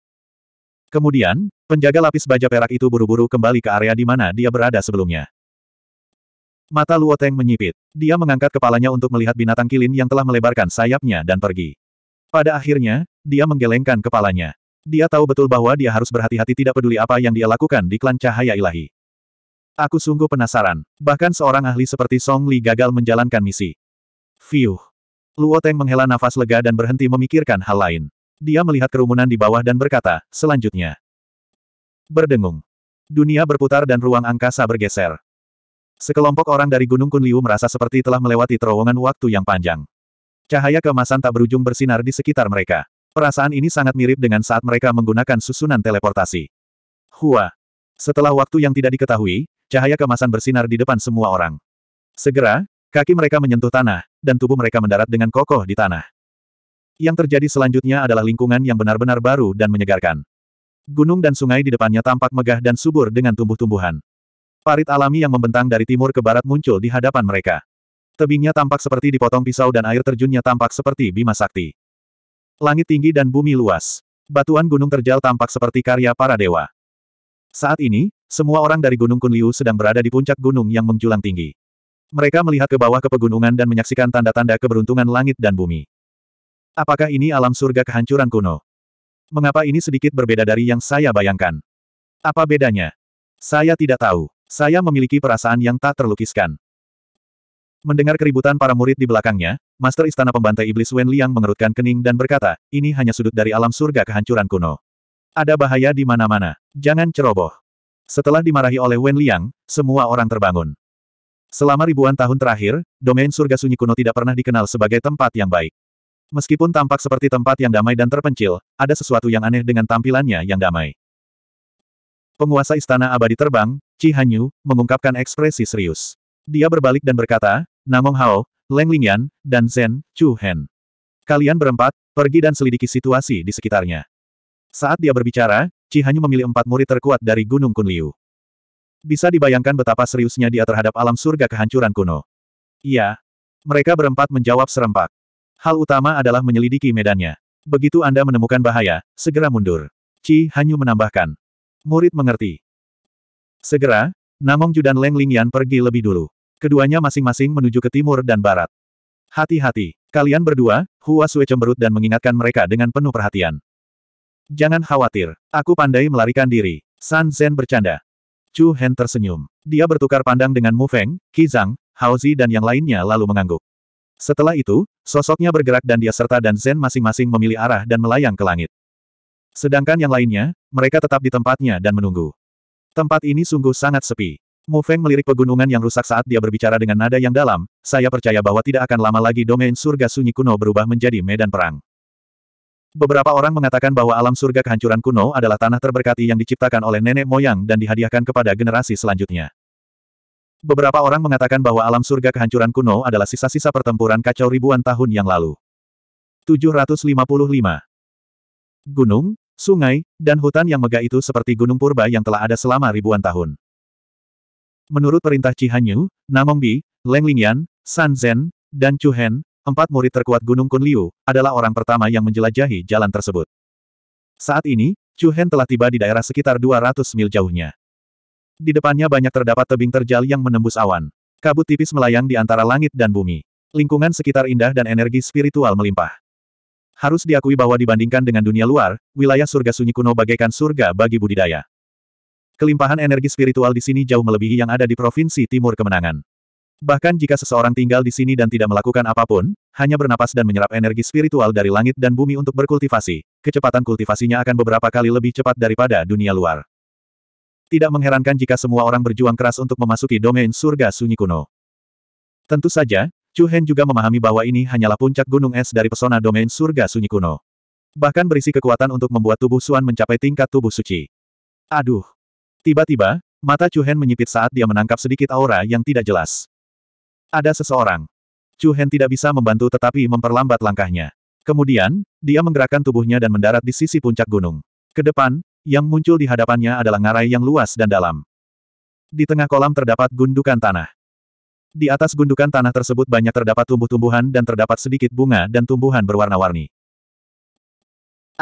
Kemudian, Penjaga lapis baja perak itu buru-buru kembali ke area di mana dia berada sebelumnya. Mata Luoteng menyipit. Dia mengangkat kepalanya untuk melihat binatang kilin yang telah melebarkan sayapnya dan pergi. Pada akhirnya, dia menggelengkan kepalanya. Dia tahu betul bahwa dia harus berhati-hati tidak peduli apa yang dia lakukan di klan cahaya ilahi. Aku sungguh penasaran. Bahkan seorang ahli seperti Song Li gagal menjalankan misi. Fiuh. Luoteng menghela nafas lega dan berhenti memikirkan hal lain. Dia melihat kerumunan di bawah dan berkata, selanjutnya. Berdengung. Dunia berputar dan ruang angkasa bergeser. Sekelompok orang dari Gunung Kunliu merasa seperti telah melewati terowongan waktu yang panjang. Cahaya kemasan tak berujung bersinar di sekitar mereka. Perasaan ini sangat mirip dengan saat mereka menggunakan susunan teleportasi. Hua. Setelah waktu yang tidak diketahui, cahaya kemasan bersinar di depan semua orang. Segera, kaki mereka menyentuh tanah, dan tubuh mereka mendarat dengan kokoh di tanah. Yang terjadi selanjutnya adalah lingkungan yang benar-benar baru dan menyegarkan. Gunung dan sungai di depannya tampak megah dan subur dengan tumbuh-tumbuhan. Parit alami yang membentang dari timur ke barat muncul di hadapan mereka. Tebingnya tampak seperti dipotong pisau dan air terjunnya tampak seperti bima sakti. Langit tinggi dan bumi luas. Batuan gunung terjal tampak seperti karya para dewa. Saat ini, semua orang dari Gunung Kunliu sedang berada di puncak gunung yang menjulang tinggi. Mereka melihat ke bawah ke pegunungan dan menyaksikan tanda-tanda keberuntungan langit dan bumi. Apakah ini alam surga kehancuran kuno? Mengapa ini sedikit berbeda dari yang saya bayangkan? Apa bedanya? Saya tidak tahu. Saya memiliki perasaan yang tak terlukiskan. Mendengar keributan para murid di belakangnya, Master Istana Pembantai Iblis Wen Liang mengerutkan kening dan berkata, ini hanya sudut dari alam surga kehancuran kuno. Ada bahaya di mana-mana. Jangan ceroboh. Setelah dimarahi oleh Wen Liang, semua orang terbangun. Selama ribuan tahun terakhir, domain surga sunyi kuno tidak pernah dikenal sebagai tempat yang baik. Meskipun tampak seperti tempat yang damai dan terpencil, ada sesuatu yang aneh dengan tampilannya yang damai. Penguasa Istana Abadi Terbang, Chi Hanyu, mengungkapkan ekspresi serius. Dia berbalik dan berkata, Namong Hao, Leng Lingyan, dan Zhen, Chu Hen. Kalian berempat, pergi dan selidiki situasi di sekitarnya. Saat dia berbicara, Chi Hanyu memilih empat murid terkuat dari Gunung Kunliu. Bisa dibayangkan betapa seriusnya dia terhadap alam surga kehancuran kuno. Iya. Mereka berempat menjawab serempak. Hal utama adalah menyelidiki medannya. Begitu Anda menemukan bahaya, segera mundur. Qi Hanyu menambahkan. Murid mengerti. Segera, Namong Ju dan Leng Lingyan pergi lebih dulu. Keduanya masing-masing menuju ke timur dan barat. Hati-hati, kalian berdua, Hua Sui cemberut dan mengingatkan mereka dengan penuh perhatian. Jangan khawatir, aku pandai melarikan diri. San Zhen bercanda. Chu Hen tersenyum. Dia bertukar pandang dengan Mu Feng, Qi Zhang, Hao Zi dan yang lainnya lalu mengangguk. Setelah itu, sosoknya bergerak dan dia serta dan Zen masing-masing memilih arah dan melayang ke langit. Sedangkan yang lainnya, mereka tetap di tempatnya dan menunggu. Tempat ini sungguh sangat sepi. Mu Feng melirik pegunungan yang rusak saat dia berbicara dengan nada yang dalam, saya percaya bahwa tidak akan lama lagi domain surga sunyi kuno berubah menjadi medan perang. Beberapa orang mengatakan bahwa alam surga kehancuran kuno adalah tanah terberkati yang diciptakan oleh nenek moyang dan dihadiahkan kepada generasi selanjutnya. Beberapa orang mengatakan bahwa alam surga kehancuran kuno adalah sisa-sisa pertempuran kacau ribuan tahun yang lalu. 755. Gunung, sungai, dan hutan yang megah itu seperti gunung purba yang telah ada selama ribuan tahun. Menurut perintah Cihanyu, Namongbi, Leng Lingyan, San Zhen, dan Chu Hen, empat murid terkuat Gunung Kunliu, adalah orang pertama yang menjelajahi jalan tersebut. Saat ini, Chu Hen telah tiba di daerah sekitar 200 mil jauhnya. Di depannya banyak terdapat tebing terjal yang menembus awan. Kabut tipis melayang di antara langit dan bumi. Lingkungan sekitar indah dan energi spiritual melimpah. Harus diakui bahwa dibandingkan dengan dunia luar, wilayah surga sunyi kuno bagaikan surga bagi budidaya. Kelimpahan energi spiritual di sini jauh melebihi yang ada di Provinsi Timur Kemenangan. Bahkan jika seseorang tinggal di sini dan tidak melakukan apapun, hanya bernapas dan menyerap energi spiritual dari langit dan bumi untuk berkultivasi, kecepatan kultivasinya akan beberapa kali lebih cepat daripada dunia luar. Tidak mengherankan jika semua orang berjuang keras untuk memasuki domain surga sunyi kuno. Tentu saja, Chu Hen juga memahami bahwa ini hanyalah puncak gunung es dari pesona domain surga sunyi kuno. Bahkan berisi kekuatan untuk membuat tubuh Suan mencapai tingkat tubuh suci. Aduh. Tiba-tiba, mata Chu Hen menyipit saat dia menangkap sedikit aura yang tidak jelas. Ada seseorang. Chu Hen tidak bisa membantu tetapi memperlambat langkahnya. Kemudian, dia menggerakkan tubuhnya dan mendarat di sisi puncak gunung. Ke depan, yang muncul di hadapannya adalah ngarai yang luas dan dalam. Di tengah kolam terdapat gundukan tanah. Di atas gundukan tanah tersebut banyak terdapat tumbuh-tumbuhan dan terdapat sedikit bunga dan tumbuhan berwarna-warni.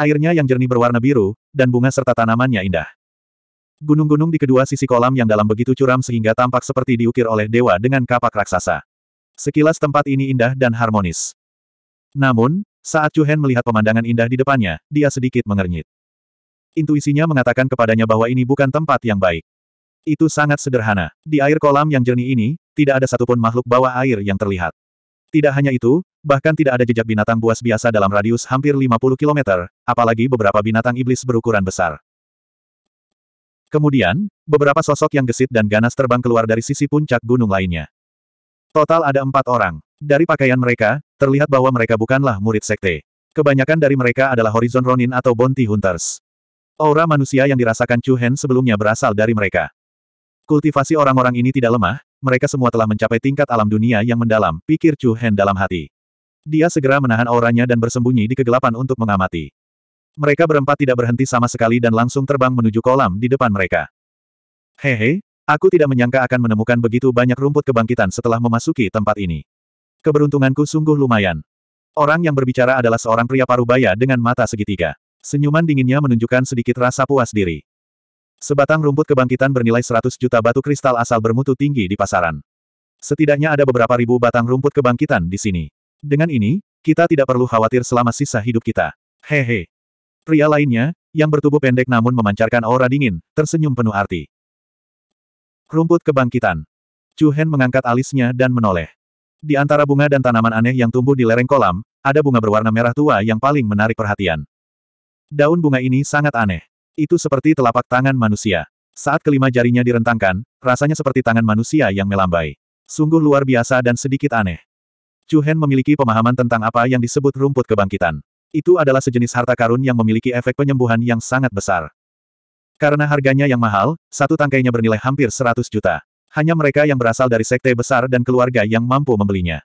Airnya yang jernih berwarna biru, dan bunga serta tanamannya indah. Gunung-gunung di kedua sisi kolam yang dalam begitu curam sehingga tampak seperti diukir oleh dewa dengan kapak raksasa. Sekilas tempat ini indah dan harmonis. Namun, saat Chu Han melihat pemandangan indah di depannya, dia sedikit mengernyit. Intuisinya mengatakan kepadanya bahwa ini bukan tempat yang baik. Itu sangat sederhana. Di air kolam yang jernih ini, tidak ada satupun makhluk bawah air yang terlihat. Tidak hanya itu, bahkan tidak ada jejak binatang buas biasa dalam radius hampir 50 km, apalagi beberapa binatang iblis berukuran besar. Kemudian, beberapa sosok yang gesit dan ganas terbang keluar dari sisi puncak gunung lainnya. Total ada empat orang. Dari pakaian mereka, terlihat bahwa mereka bukanlah murid sekte. Kebanyakan dari mereka adalah Horizon Ronin atau Bounty Hunters. Aura manusia yang dirasakan Chu Hen sebelumnya berasal dari mereka. Kultivasi orang-orang ini tidak lemah, mereka semua telah mencapai tingkat alam dunia yang mendalam, pikir Chu Hen dalam hati. Dia segera menahan auranya dan bersembunyi di kegelapan untuk mengamati. Mereka berempat tidak berhenti sama sekali dan langsung terbang menuju kolam di depan mereka. Hehe, aku tidak menyangka akan menemukan begitu banyak rumput kebangkitan setelah memasuki tempat ini. Keberuntunganku sungguh lumayan. Orang yang berbicara adalah seorang pria parubaya dengan mata segitiga. Senyuman dinginnya menunjukkan sedikit rasa puas diri. Sebatang rumput kebangkitan bernilai 100 juta batu kristal asal bermutu tinggi di pasaran. Setidaknya ada beberapa ribu batang rumput kebangkitan di sini. Dengan ini, kita tidak perlu khawatir selama sisa hidup kita. Hehe. Pria lainnya, yang bertubuh pendek namun memancarkan aura dingin, tersenyum penuh arti. Rumput kebangkitan. Chu Hen mengangkat alisnya dan menoleh. Di antara bunga dan tanaman aneh yang tumbuh di lereng kolam, ada bunga berwarna merah tua yang paling menarik perhatian. Daun bunga ini sangat aneh. Itu seperti telapak tangan manusia. Saat kelima jarinya direntangkan, rasanya seperti tangan manusia yang melambai. Sungguh luar biasa dan sedikit aneh. Chu Hen memiliki pemahaman tentang apa yang disebut rumput kebangkitan. Itu adalah sejenis harta karun yang memiliki efek penyembuhan yang sangat besar. Karena harganya yang mahal, satu tangkainya bernilai hampir 100 juta. Hanya mereka yang berasal dari sekte besar dan keluarga yang mampu membelinya.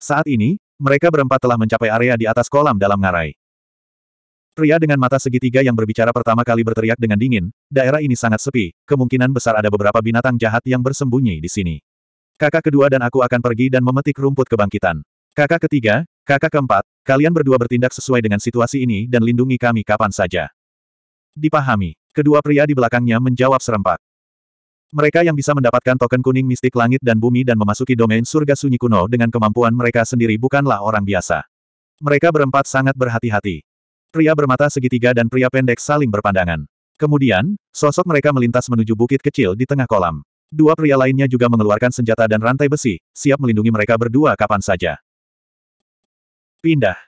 Saat ini, mereka berempat telah mencapai area di atas kolam dalam ngarai. Pria dengan mata segitiga yang berbicara pertama kali berteriak dengan dingin, daerah ini sangat sepi, kemungkinan besar ada beberapa binatang jahat yang bersembunyi di sini. Kakak kedua dan aku akan pergi dan memetik rumput kebangkitan. Kakak ketiga, kakak keempat, kalian berdua bertindak sesuai dengan situasi ini dan lindungi kami kapan saja. Dipahami, kedua pria di belakangnya menjawab serempak. Mereka yang bisa mendapatkan token kuning mistik langit dan bumi dan memasuki domain surga sunyi kuno dengan kemampuan mereka sendiri bukanlah orang biasa. Mereka berempat sangat berhati-hati. Pria bermata segitiga dan pria pendek saling berpandangan. Kemudian, sosok mereka melintas menuju bukit kecil di tengah kolam. Dua pria lainnya juga mengeluarkan senjata dan rantai besi, siap melindungi mereka berdua kapan saja. Pindah.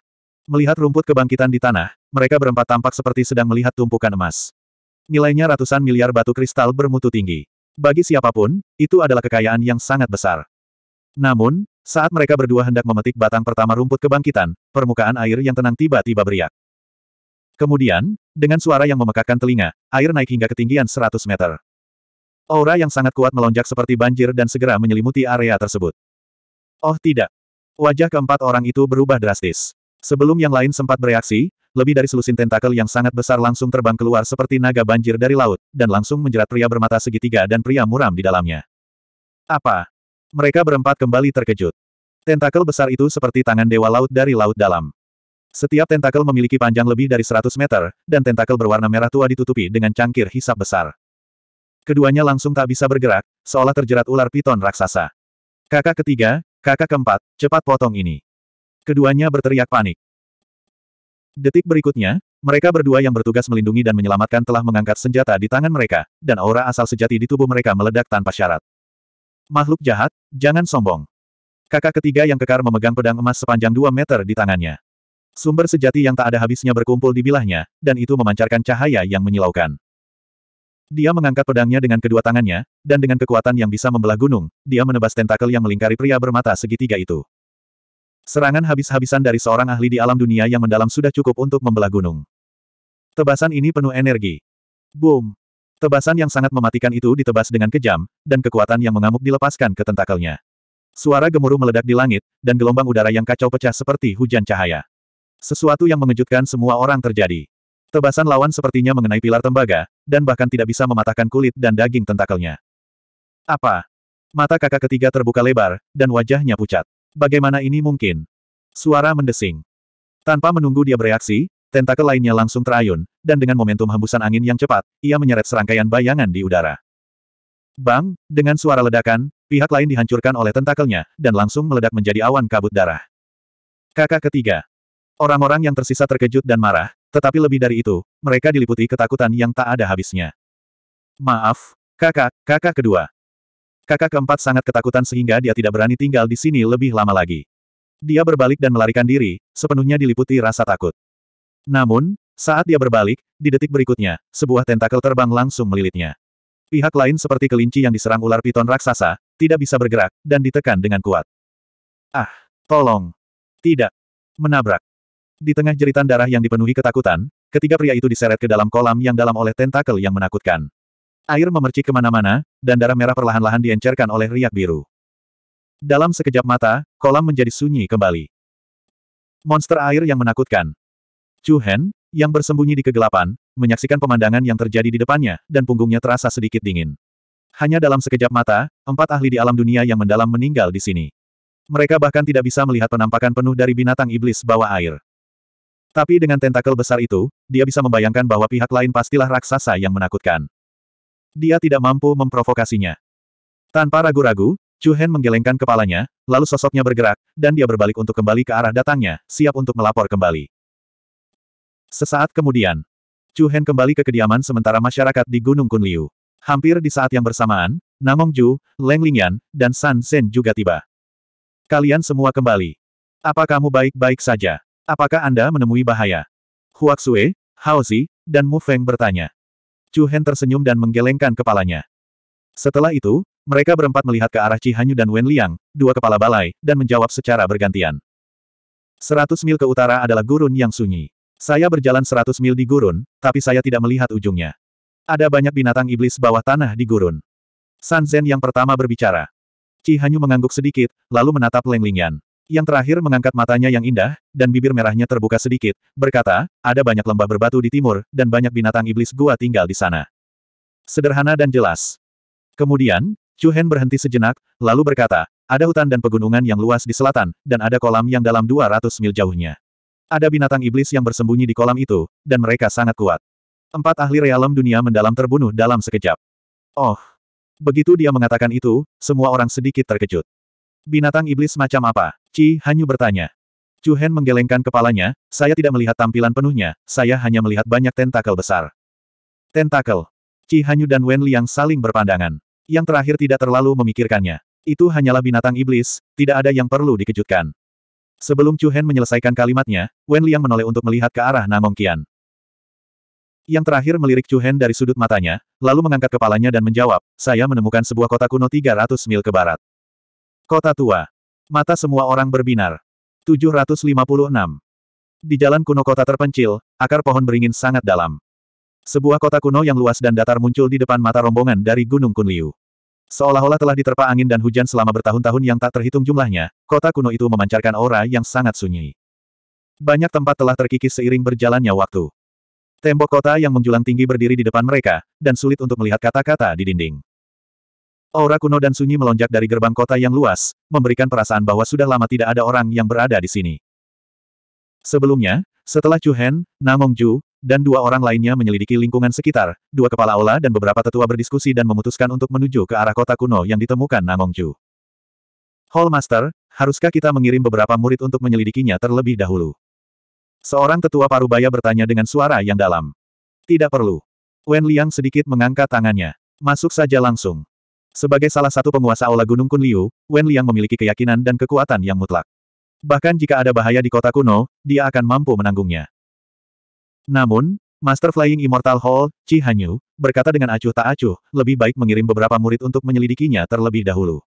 Melihat rumput kebangkitan di tanah, mereka berempat tampak seperti sedang melihat tumpukan emas. Nilainya ratusan miliar batu kristal bermutu tinggi. Bagi siapapun, itu adalah kekayaan yang sangat besar. Namun, saat mereka berdua hendak memetik batang pertama rumput kebangkitan, permukaan air yang tenang tiba-tiba beriak. Kemudian, dengan suara yang memekakkan telinga, air naik hingga ketinggian 100 meter. Aura yang sangat kuat melonjak seperti banjir dan segera menyelimuti area tersebut. Oh tidak. Wajah keempat orang itu berubah drastis. Sebelum yang lain sempat bereaksi, lebih dari selusin tentakel yang sangat besar langsung terbang keluar seperti naga banjir dari laut, dan langsung menjerat pria bermata segitiga dan pria muram di dalamnya. Apa? Mereka berempat kembali terkejut. Tentakel besar itu seperti tangan dewa laut dari laut dalam. Setiap tentakel memiliki panjang lebih dari 100 meter, dan tentakel berwarna merah tua ditutupi dengan cangkir hisap besar. Keduanya langsung tak bisa bergerak, seolah terjerat ular piton raksasa. Kakak ketiga, kakak keempat, cepat potong ini. Keduanya berteriak panik. Detik berikutnya, mereka berdua yang bertugas melindungi dan menyelamatkan telah mengangkat senjata di tangan mereka, dan aura asal sejati di tubuh mereka meledak tanpa syarat. Makhluk jahat, jangan sombong. Kakak ketiga yang kekar memegang pedang emas sepanjang 2 meter di tangannya. Sumber sejati yang tak ada habisnya berkumpul di bilahnya, dan itu memancarkan cahaya yang menyilaukan. Dia mengangkat pedangnya dengan kedua tangannya, dan dengan kekuatan yang bisa membelah gunung, dia menebas tentakel yang melingkari pria bermata segitiga itu. Serangan habis-habisan dari seorang ahli di alam dunia yang mendalam sudah cukup untuk membelah gunung. Tebasan ini penuh energi. Boom! Tebasan yang sangat mematikan itu ditebas dengan kejam, dan kekuatan yang mengamuk dilepaskan ke tentakelnya. Suara gemuruh meledak di langit, dan gelombang udara yang kacau pecah seperti hujan cahaya. Sesuatu yang mengejutkan semua orang terjadi. Tebasan lawan sepertinya mengenai pilar tembaga, dan bahkan tidak bisa mematahkan kulit dan daging tentakelnya. Apa? Mata kakak ketiga terbuka lebar, dan wajahnya pucat. Bagaimana ini mungkin? Suara mendesing. Tanpa menunggu dia bereaksi, tentakel lainnya langsung terayun, dan dengan momentum hembusan angin yang cepat, ia menyeret serangkaian bayangan di udara. Bang, dengan suara ledakan, pihak lain dihancurkan oleh tentakelnya, dan langsung meledak menjadi awan kabut darah. Kakak ketiga. Orang-orang yang tersisa terkejut dan marah, tetapi lebih dari itu, mereka diliputi ketakutan yang tak ada habisnya. Maaf, kakak, kakak kedua. Kakak keempat sangat ketakutan sehingga dia tidak berani tinggal di sini lebih lama lagi. Dia berbalik dan melarikan diri, sepenuhnya diliputi rasa takut. Namun, saat dia berbalik, di detik berikutnya, sebuah tentakel terbang langsung melilitnya. Pihak lain seperti kelinci yang diserang ular piton raksasa, tidak bisa bergerak, dan ditekan dengan kuat. Ah, tolong. Tidak. Menabrak. Di tengah jeritan darah yang dipenuhi ketakutan, ketiga pria itu diseret ke dalam kolam yang dalam oleh tentakel yang menakutkan. Air memercik kemana-mana, dan darah merah perlahan-lahan diencerkan oleh riak biru. Dalam sekejap mata, kolam menjadi sunyi kembali. Monster air yang menakutkan. Chu Hen, yang bersembunyi di kegelapan, menyaksikan pemandangan yang terjadi di depannya, dan punggungnya terasa sedikit dingin. Hanya dalam sekejap mata, empat ahli di alam dunia yang mendalam meninggal di sini. Mereka bahkan tidak bisa melihat penampakan penuh dari binatang iblis bawah air. Tapi dengan tentakel besar itu, dia bisa membayangkan bahwa pihak lain pastilah raksasa yang menakutkan. Dia tidak mampu memprovokasinya. Tanpa ragu-ragu, Chu Hen menggelengkan kepalanya, lalu sosoknya bergerak, dan dia berbalik untuk kembali ke arah datangnya, siap untuk melapor kembali. Sesaat kemudian, Chu Hen kembali ke kediaman sementara masyarakat di Gunung Kunliu. Hampir di saat yang bersamaan, Namong Ju, Leng Lingyan, dan San Sen juga tiba. Kalian semua kembali. Apa kamu baik-baik saja? Apakah Anda menemui bahaya? Huaxue, Haozi, dan Mu Feng bertanya. Chu Hen tersenyum dan menggelengkan kepalanya. Setelah itu, mereka berempat melihat ke arah Cihanyu dan Wen Liang, dua kepala balai, dan menjawab secara bergantian. Seratus mil ke utara adalah gurun yang sunyi. Saya berjalan seratus mil di gurun, tapi saya tidak melihat ujungnya. Ada banyak binatang iblis bawah tanah di gurun. San Zen yang pertama berbicara. Cihanyu mengangguk sedikit, lalu menatap Leng Lingyan. Yang terakhir mengangkat matanya yang indah, dan bibir merahnya terbuka sedikit, berkata, ada banyak lembah berbatu di timur, dan banyak binatang iblis gua tinggal di sana. Sederhana dan jelas. Kemudian, Chu Hen berhenti sejenak, lalu berkata, ada hutan dan pegunungan yang luas di selatan, dan ada kolam yang dalam 200 mil jauhnya. Ada binatang iblis yang bersembunyi di kolam itu, dan mereka sangat kuat. Empat ahli realem dunia mendalam terbunuh dalam sekejap. Oh. Begitu dia mengatakan itu, semua orang sedikit terkejut. Binatang iblis macam apa? Chi Hanyu bertanya. Chu Hen menggelengkan kepalanya, saya tidak melihat tampilan penuhnya, saya hanya melihat banyak tentakel besar. Tentakel. Chi Hanyu dan Wen Liang saling berpandangan. Yang terakhir tidak terlalu memikirkannya. Itu hanyalah binatang iblis, tidak ada yang perlu dikejutkan. Sebelum Chu Hen menyelesaikan kalimatnya, Wen Liang menoleh untuk melihat ke arah Namong Qian. Yang terakhir melirik Chu Hen dari sudut matanya, lalu mengangkat kepalanya dan menjawab, saya menemukan sebuah kota kuno 300 mil ke barat. Kota tua. Mata semua orang berbinar. 756. Di jalan kuno kota terpencil, akar pohon beringin sangat dalam. Sebuah kota kuno yang luas dan datar muncul di depan mata rombongan dari Gunung Kunliu. Seolah-olah telah diterpa angin dan hujan selama bertahun-tahun yang tak terhitung jumlahnya, kota kuno itu memancarkan aura yang sangat sunyi. Banyak tempat telah terkikis seiring berjalannya waktu. Tembok kota yang menjulang tinggi berdiri di depan mereka, dan sulit untuk melihat kata-kata di dinding. Aura kuno dan sunyi melonjak dari gerbang kota yang luas, memberikan perasaan bahwa sudah lama tidak ada orang yang berada di sini. Sebelumnya, setelah Chu Hen, Namong Ju, dan dua orang lainnya menyelidiki lingkungan sekitar, dua kepala aula dan beberapa tetua berdiskusi dan memutuskan untuk menuju ke arah kota kuno yang ditemukan Namong Ju. Hallmaster, haruskah kita mengirim beberapa murid untuk menyelidikinya terlebih dahulu? Seorang tetua parubaya bertanya dengan suara yang dalam. Tidak perlu. Wen Liang sedikit mengangkat tangannya. Masuk saja langsung. Sebagai salah satu penguasa Aula Gunung Kunliu, Wen Liang memiliki keyakinan dan kekuatan yang mutlak. Bahkan jika ada bahaya di kota kuno, dia akan mampu menanggungnya. Namun, Master Flying Immortal Hall, Chi Hanyu, berkata dengan acuh tak acuh, lebih baik mengirim beberapa murid untuk menyelidikinya terlebih dahulu.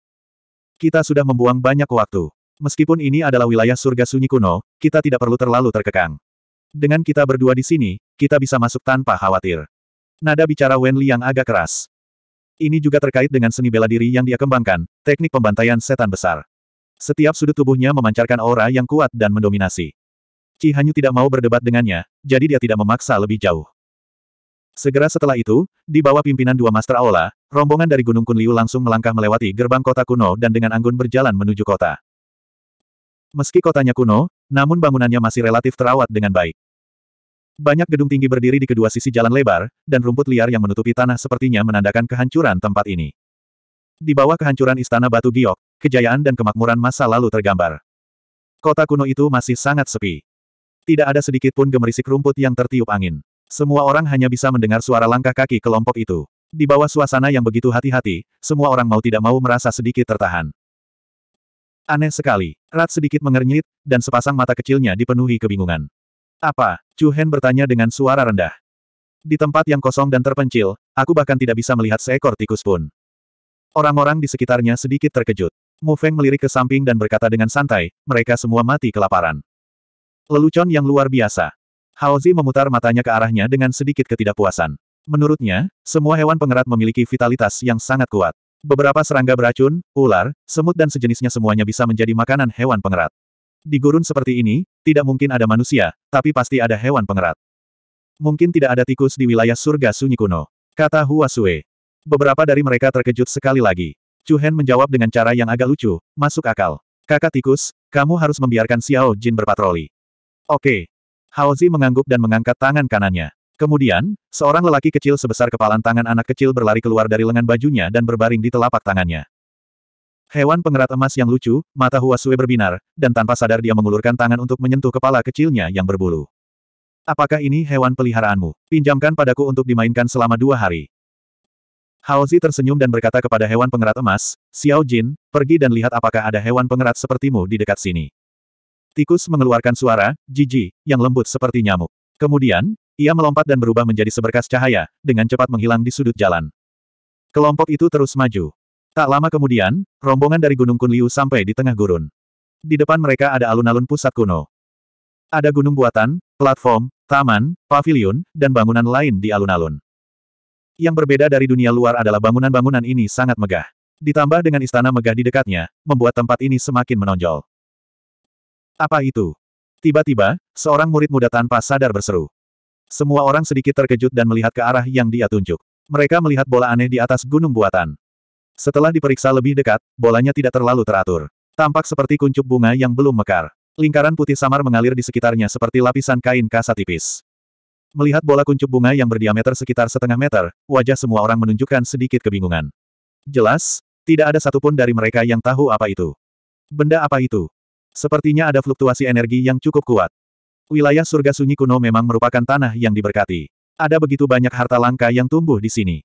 Kita sudah membuang banyak waktu. Meskipun ini adalah wilayah surga sunyi kuno, kita tidak perlu terlalu terkekang. Dengan kita berdua di sini, kita bisa masuk tanpa khawatir. Nada bicara Wen Liang agak keras. Ini juga terkait dengan seni bela diri yang dia kembangkan, teknik pembantaian setan besar. Setiap sudut tubuhnya memancarkan aura yang kuat dan mendominasi. Cihanyu Hanyu tidak mau berdebat dengannya, jadi dia tidak memaksa lebih jauh. Segera setelah itu, di bawah pimpinan dua Master Aula, rombongan dari Gunung Kunliu langsung melangkah melewati gerbang kota kuno dan dengan anggun berjalan menuju kota. Meski kotanya kuno, namun bangunannya masih relatif terawat dengan baik. Banyak gedung tinggi berdiri di kedua sisi jalan lebar, dan rumput liar yang menutupi tanah sepertinya menandakan kehancuran tempat ini. Di bawah kehancuran istana batu giok, kejayaan dan kemakmuran masa lalu tergambar. Kota kuno itu masih sangat sepi. Tidak ada sedikit pun gemerisik rumput yang tertiup angin. Semua orang hanya bisa mendengar suara langkah kaki kelompok itu. Di bawah suasana yang begitu hati-hati, semua orang mau tidak mau merasa sedikit tertahan. Aneh sekali, Rat sedikit mengernyit, dan sepasang mata kecilnya dipenuhi kebingungan. Apa? Chu Hen bertanya dengan suara rendah. Di tempat yang kosong dan terpencil, aku bahkan tidak bisa melihat seekor tikus pun. Orang-orang di sekitarnya sedikit terkejut. Mu Feng melirik ke samping dan berkata dengan santai, mereka semua mati kelaparan. Lelucon yang luar biasa. Hao Zi memutar matanya ke arahnya dengan sedikit ketidakpuasan. Menurutnya, semua hewan pengerat memiliki vitalitas yang sangat kuat. Beberapa serangga beracun, ular, semut dan sejenisnya semuanya bisa menjadi makanan hewan pengerat. Di gurun seperti ini, tidak mungkin ada manusia, tapi pasti ada hewan pengerat. Mungkin tidak ada tikus di wilayah surga sunyi kuno. Kata Hua Sui. Beberapa dari mereka terkejut sekali lagi. Chu Hen menjawab dengan cara yang agak lucu, masuk akal. Kakak tikus, kamu harus membiarkan Xiao Jin berpatroli. Oke. Haozi mengangguk dan mengangkat tangan kanannya. Kemudian, seorang lelaki kecil sebesar kepalan tangan anak kecil berlari keluar dari lengan bajunya dan berbaring di telapak tangannya. Hewan pengerat emas yang lucu, mata Huasue berbinar, dan tanpa sadar dia mengulurkan tangan untuk menyentuh kepala kecilnya yang berbulu. Apakah ini hewan peliharaanmu? Pinjamkan padaku untuk dimainkan selama dua hari. Haozi tersenyum dan berkata kepada hewan pengerat emas, Xiao Jin, pergi dan lihat apakah ada hewan pengerat sepertimu di dekat sini. Tikus mengeluarkan suara, jiji, yang lembut seperti nyamuk. Kemudian, ia melompat dan berubah menjadi seberkas cahaya, dengan cepat menghilang di sudut jalan. Kelompok itu terus maju. Tak lama kemudian, rombongan dari Gunung Kunliu sampai di tengah gurun. Di depan mereka ada alun-alun pusat kuno. Ada gunung buatan, platform, taman, pavilion, dan bangunan lain di alun-alun. Yang berbeda dari dunia luar adalah bangunan-bangunan ini sangat megah. Ditambah dengan istana megah di dekatnya, membuat tempat ini semakin menonjol. Apa itu? Tiba-tiba, seorang murid muda tanpa sadar berseru. Semua orang sedikit terkejut dan melihat ke arah yang dia tunjuk. Mereka melihat bola aneh di atas gunung buatan. Setelah diperiksa lebih dekat, bolanya tidak terlalu teratur. Tampak seperti kuncup bunga yang belum mekar. Lingkaran putih samar mengalir di sekitarnya seperti lapisan kain kasa tipis. Melihat bola kuncup bunga yang berdiameter sekitar setengah meter, wajah semua orang menunjukkan sedikit kebingungan. Jelas, tidak ada satupun dari mereka yang tahu apa itu. Benda apa itu? Sepertinya ada fluktuasi energi yang cukup kuat. Wilayah surga sunyi kuno memang merupakan tanah yang diberkati. Ada begitu banyak harta langka yang tumbuh di sini.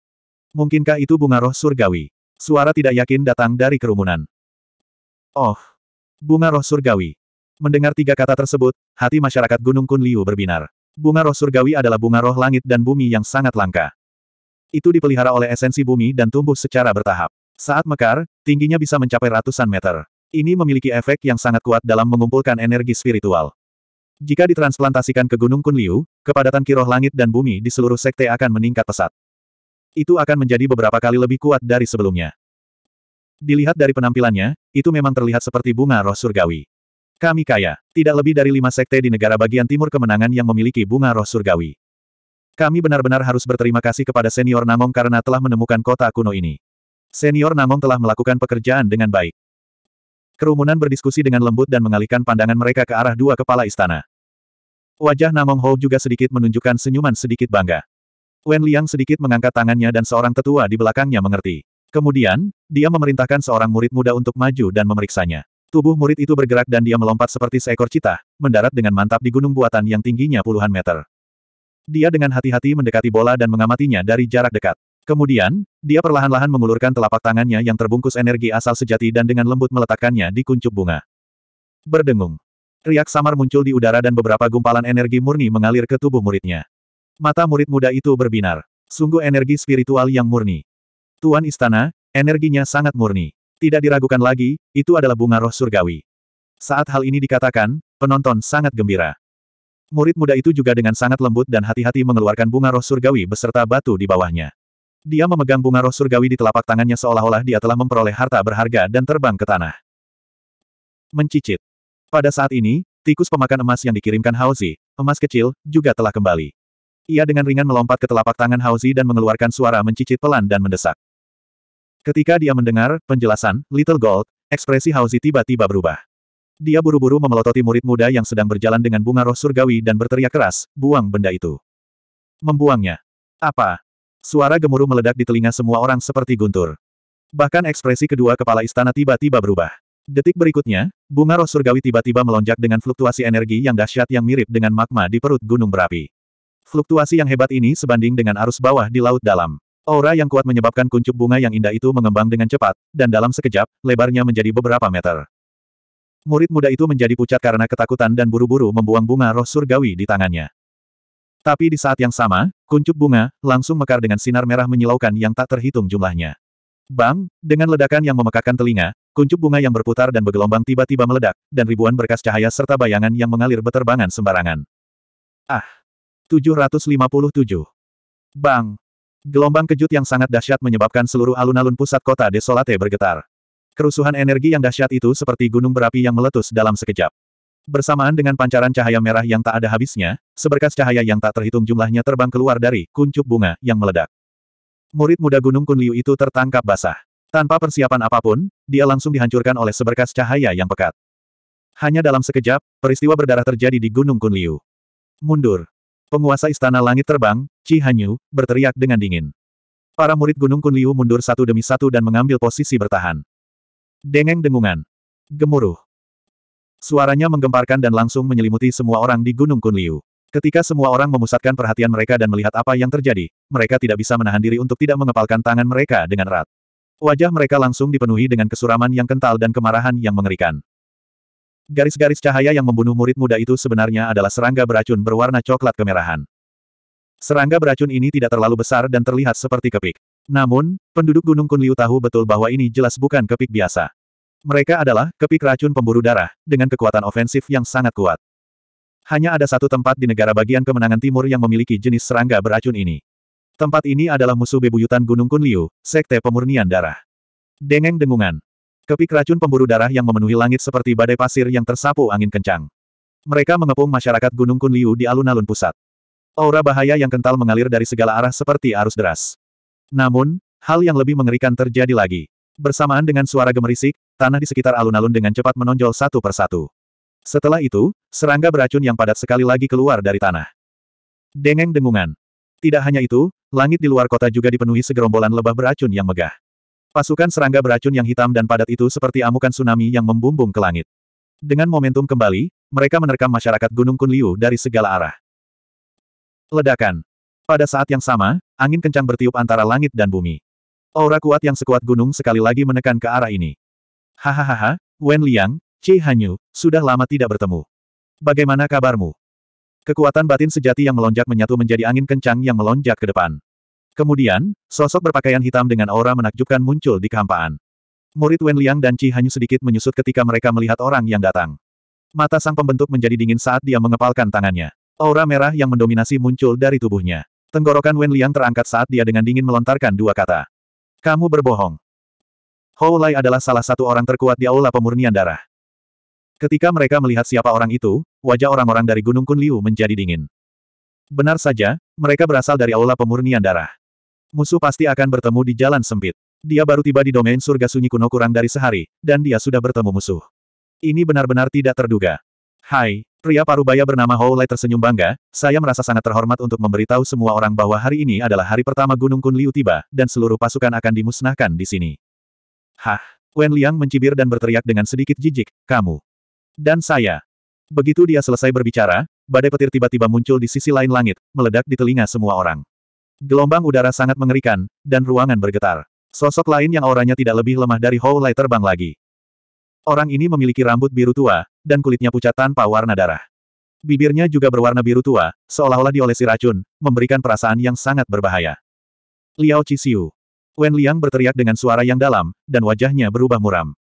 Mungkinkah itu bunga roh surgawi? Suara tidak yakin datang dari kerumunan. Oh! Bunga roh surgawi. Mendengar tiga kata tersebut, hati masyarakat Gunung Kunliu berbinar. Bunga roh surgawi adalah bunga roh langit dan bumi yang sangat langka. Itu dipelihara oleh esensi bumi dan tumbuh secara bertahap. Saat mekar, tingginya bisa mencapai ratusan meter. Ini memiliki efek yang sangat kuat dalam mengumpulkan energi spiritual. Jika ditransplantasikan ke Gunung Kunliu, kepadatan kiroh langit dan bumi di seluruh sekte akan meningkat pesat itu akan menjadi beberapa kali lebih kuat dari sebelumnya. Dilihat dari penampilannya, itu memang terlihat seperti bunga roh surgawi. Kami kaya. Tidak lebih dari lima sekte di negara bagian timur kemenangan yang memiliki bunga roh surgawi. Kami benar-benar harus berterima kasih kepada senior Namong karena telah menemukan kota kuno ini. Senior Namong telah melakukan pekerjaan dengan baik. Kerumunan berdiskusi dengan lembut dan mengalihkan pandangan mereka ke arah dua kepala istana. Wajah Namong Ho juga sedikit menunjukkan senyuman sedikit bangga. Wen Liang sedikit mengangkat tangannya dan seorang tetua di belakangnya mengerti. Kemudian, dia memerintahkan seorang murid muda untuk maju dan memeriksanya. Tubuh murid itu bergerak dan dia melompat seperti seekor cita, mendarat dengan mantap di gunung buatan yang tingginya puluhan meter. Dia dengan hati-hati mendekati bola dan mengamatinya dari jarak dekat. Kemudian, dia perlahan-lahan mengulurkan telapak tangannya yang terbungkus energi asal sejati dan dengan lembut meletakkannya di kuncup bunga. Berdengung. Riak samar muncul di udara dan beberapa gumpalan energi murni mengalir ke tubuh muridnya. Mata murid muda itu berbinar. Sungguh energi spiritual yang murni. Tuan Istana, energinya sangat murni. Tidak diragukan lagi, itu adalah bunga roh surgawi. Saat hal ini dikatakan, penonton sangat gembira. Murid muda itu juga dengan sangat lembut dan hati-hati mengeluarkan bunga roh surgawi beserta batu di bawahnya. Dia memegang bunga roh surgawi di telapak tangannya seolah-olah dia telah memperoleh harta berharga dan terbang ke tanah. Mencicit. Pada saat ini, tikus pemakan emas yang dikirimkan Hauzi, emas kecil, juga telah kembali. Ia dengan ringan melompat ke telapak tangan Hauzi dan mengeluarkan suara mencicit pelan dan mendesak. Ketika dia mendengar penjelasan Little Gold, ekspresi Hauzi tiba-tiba berubah. Dia buru-buru memelototi murid muda yang sedang berjalan dengan bunga roh surgawi dan berteriak keras, buang benda itu. Membuangnya. Apa? Suara gemuruh meledak di telinga semua orang seperti guntur. Bahkan ekspresi kedua kepala istana tiba-tiba berubah. Detik berikutnya, bunga roh surgawi tiba-tiba melonjak dengan fluktuasi energi yang dahsyat yang mirip dengan magma di perut gunung berapi. Fluktuasi yang hebat ini sebanding dengan arus bawah di laut dalam. Aura yang kuat menyebabkan kuncup bunga yang indah itu mengembang dengan cepat, dan dalam sekejap, lebarnya menjadi beberapa meter. Murid muda itu menjadi pucat karena ketakutan dan buru-buru membuang bunga roh surgawi di tangannya. Tapi di saat yang sama, kuncup bunga, langsung mekar dengan sinar merah menyilaukan yang tak terhitung jumlahnya. Bang, dengan ledakan yang memekakkan telinga, kuncup bunga yang berputar dan bergelombang tiba-tiba meledak, dan ribuan berkas cahaya serta bayangan yang mengalir beterbangan sembarangan. Ah! 757. Bang! Gelombang kejut yang sangat dahsyat menyebabkan seluruh alun-alun pusat kota Desolate bergetar. Kerusuhan energi yang dahsyat itu seperti gunung berapi yang meletus dalam sekejap. Bersamaan dengan pancaran cahaya merah yang tak ada habisnya, seberkas cahaya yang tak terhitung jumlahnya terbang keluar dari kuncup bunga yang meledak. Murid muda Gunung Kunliu itu tertangkap basah. Tanpa persiapan apapun, dia langsung dihancurkan oleh seberkas cahaya yang pekat. Hanya dalam sekejap, peristiwa berdarah terjadi di Gunung Kunliu. Mundur. Penguasa Istana Langit Terbang, Qi Hanyu, berteriak dengan dingin. Para murid Gunung Kunliu mundur satu demi satu dan mengambil posisi bertahan. Dengeng dengungan. Gemuruh. Suaranya menggemparkan dan langsung menyelimuti semua orang di Gunung Kunliu. Ketika semua orang memusatkan perhatian mereka dan melihat apa yang terjadi, mereka tidak bisa menahan diri untuk tidak mengepalkan tangan mereka dengan erat. Wajah mereka langsung dipenuhi dengan kesuraman yang kental dan kemarahan yang mengerikan. Garis-garis cahaya yang membunuh murid muda itu sebenarnya adalah serangga beracun berwarna coklat kemerahan. Serangga beracun ini tidak terlalu besar dan terlihat seperti kepik. Namun, penduduk Gunung Kunliu tahu betul bahwa ini jelas bukan kepik biasa. Mereka adalah kepik racun pemburu darah, dengan kekuatan ofensif yang sangat kuat. Hanya ada satu tempat di negara bagian kemenangan timur yang memiliki jenis serangga beracun ini. Tempat ini adalah musuh bebuyutan Gunung Kunliu, Sekte Pemurnian Darah. Dengeng dengungan. Kepik racun pemburu darah yang memenuhi langit seperti badai pasir yang tersapu angin kencang. Mereka mengepung masyarakat Gunung Kunliu di alun-alun pusat. Aura bahaya yang kental mengalir dari segala arah seperti arus deras. Namun, hal yang lebih mengerikan terjadi lagi. Bersamaan dengan suara gemerisik, tanah di sekitar alun-alun dengan cepat menonjol satu persatu. Setelah itu, serangga beracun yang padat sekali lagi keluar dari tanah. Dengeng dengungan. Tidak hanya itu, langit di luar kota juga dipenuhi segerombolan lebah beracun yang megah. Pasukan serangga beracun yang hitam dan padat itu seperti amukan tsunami yang membumbung ke langit. Dengan momentum kembali, mereka menerkam masyarakat Gunung Kunliu dari segala arah. Ledakan. Pada saat yang sama, angin kencang bertiup antara langit dan bumi. Aura kuat yang sekuat gunung sekali lagi menekan ke arah ini. Hahaha, Wen Liang, Ci Hanyu, sudah lama tidak bertemu. Bagaimana kabarmu? Kekuatan batin sejati yang melonjak menyatu menjadi angin kencang yang melonjak ke depan. Kemudian, sosok berpakaian hitam dengan aura menakjubkan muncul di kehampaan. Murid Wen Liang dan Chi Hanyu sedikit menyusut ketika mereka melihat orang yang datang. Mata sang pembentuk menjadi dingin saat dia mengepalkan tangannya. Aura merah yang mendominasi muncul dari tubuhnya. Tenggorokan Wen Liang terangkat saat dia dengan dingin melontarkan dua kata. Kamu berbohong. Hou Lai adalah salah satu orang terkuat di aula pemurnian darah. Ketika mereka melihat siapa orang itu, wajah orang-orang dari Gunung Kun Liu menjadi dingin. Benar saja, mereka berasal dari aula pemurnian darah. Musuh pasti akan bertemu di jalan sempit. Dia baru tiba di domain surga sunyi kuno kurang dari sehari, dan dia sudah bertemu musuh. Ini benar-benar tidak terduga. Hai, pria parubaya bernama Howlai tersenyum bangga, saya merasa sangat terhormat untuk memberitahu semua orang bahwa hari ini adalah hari pertama Gunung Kunliu tiba, dan seluruh pasukan akan dimusnahkan di sini. Hah, Wen Liang mencibir dan berteriak dengan sedikit jijik, kamu. Dan saya. Begitu dia selesai berbicara, badai petir tiba-tiba muncul di sisi lain langit, meledak di telinga semua orang. Gelombang udara sangat mengerikan, dan ruangan bergetar. Sosok lain yang auranya tidak lebih lemah dari Hou Lai terbang lagi. Orang ini memiliki rambut biru tua, dan kulitnya pucat tanpa warna darah. Bibirnya juga berwarna biru tua, seolah-olah diolesi racun, memberikan perasaan yang sangat berbahaya. Liao Cixiu. Wen Liang berteriak dengan suara yang dalam, dan wajahnya berubah muram.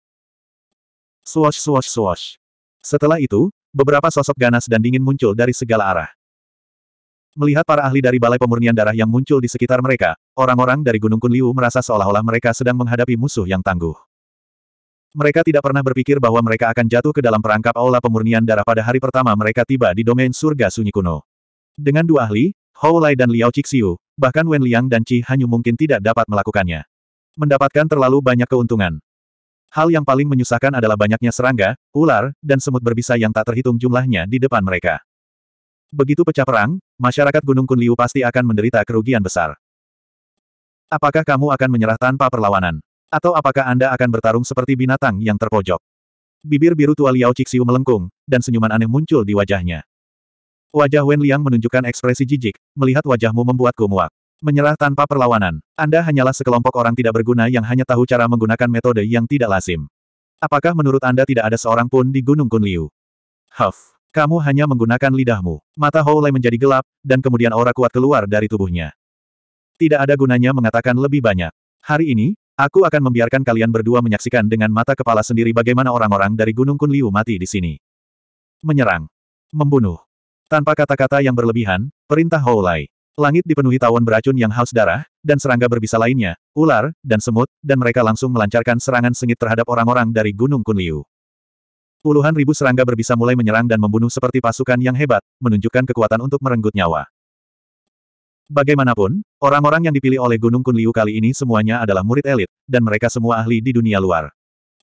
Swash swash swash. Setelah itu, beberapa sosok ganas dan dingin muncul dari segala arah. Melihat para ahli dari Balai Pemurnian Darah yang muncul di sekitar mereka, orang-orang dari Gunung Kunliu merasa seolah-olah mereka sedang menghadapi musuh yang tangguh. Mereka tidak pernah berpikir bahwa mereka akan jatuh ke dalam perangkap aula pemurnian darah pada hari pertama mereka tiba di domain surga sunyi kuno. Dengan dua ahli, Hou Lai dan Liao Cixiu, bahkan Wen Liang dan Qi Hanyu mungkin tidak dapat melakukannya. Mendapatkan terlalu banyak keuntungan. Hal yang paling menyusahkan adalah banyaknya serangga, ular, dan semut berbisa yang tak terhitung jumlahnya di depan mereka. Begitu pecah perang, masyarakat Gunung Kunliu pasti akan menderita kerugian besar. Apakah kamu akan menyerah tanpa perlawanan? Atau apakah Anda akan bertarung seperti binatang yang terpojok? Bibir biru tua Liao Cixiu melengkung, dan senyuman aneh muncul di wajahnya. Wajah Wen Liang menunjukkan ekspresi jijik, melihat wajahmu membuatku muak. Menyerah tanpa perlawanan, Anda hanyalah sekelompok orang tidak berguna yang hanya tahu cara menggunakan metode yang tidak lazim. Apakah menurut Anda tidak ada seorang pun di Gunung Kunliu? Huff. Kamu hanya menggunakan lidahmu. Mata Lei menjadi gelap, dan kemudian aura kuat keluar dari tubuhnya. Tidak ada gunanya mengatakan lebih banyak. Hari ini, aku akan membiarkan kalian berdua menyaksikan dengan mata kepala sendiri bagaimana orang-orang dari Gunung Kunliu mati di sini. Menyerang. Membunuh. Tanpa kata-kata yang berlebihan, perintah Lei. Langit dipenuhi tawon beracun yang haus darah, dan serangga berbisa lainnya, ular, dan semut, dan mereka langsung melancarkan serangan sengit terhadap orang-orang dari Gunung Kunliu. Puluhan ribu serangga berbisa mulai menyerang dan membunuh seperti pasukan yang hebat, menunjukkan kekuatan untuk merenggut nyawa. Bagaimanapun, orang-orang yang dipilih oleh Gunung Kunliu kali ini semuanya adalah murid elit, dan mereka semua ahli di dunia luar.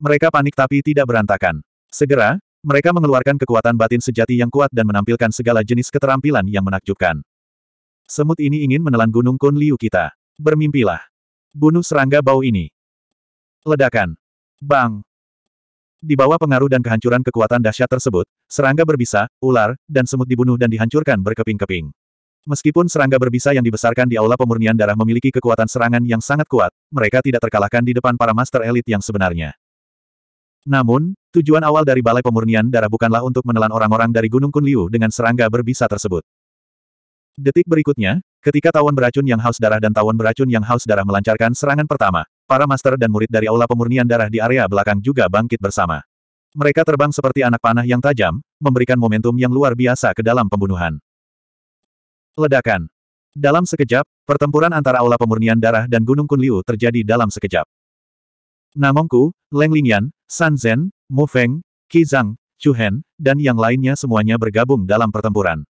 Mereka panik tapi tidak berantakan. Segera, mereka mengeluarkan kekuatan batin sejati yang kuat dan menampilkan segala jenis keterampilan yang menakjubkan. Semut ini ingin menelan gunung Kun kita. Bermimpilah. Bunuh serangga bau ini. Ledakan. Bang. Di bawah pengaruh dan kehancuran kekuatan dahsyat tersebut, serangga berbisa, ular, dan semut dibunuh dan dihancurkan berkeping-keping. Meskipun serangga berbisa yang dibesarkan di aula pemurnian darah memiliki kekuatan serangan yang sangat kuat, mereka tidak terkalahkan di depan para master elit yang sebenarnya. Namun, tujuan awal dari Balai Pemurnian Darah bukanlah untuk menelan orang-orang dari Gunung Kunliu dengan serangga berbisa tersebut. Detik berikutnya, ketika tawon beracun yang haus darah dan tawon beracun yang haus darah melancarkan serangan pertama, Para master dan murid dari aula pemurnian darah di area belakang juga bangkit bersama. Mereka terbang seperti anak panah yang tajam, memberikan momentum yang luar biasa ke dalam pembunuhan. Ledakan. Dalam sekejap, pertempuran antara aula pemurnian darah dan Gunung Kunliu terjadi dalam sekejap. Namongku, Leng Lingyan, San Zhen, Mu Feng, Qi Zhang, Chu Hen, dan yang lainnya semuanya bergabung dalam pertempuran.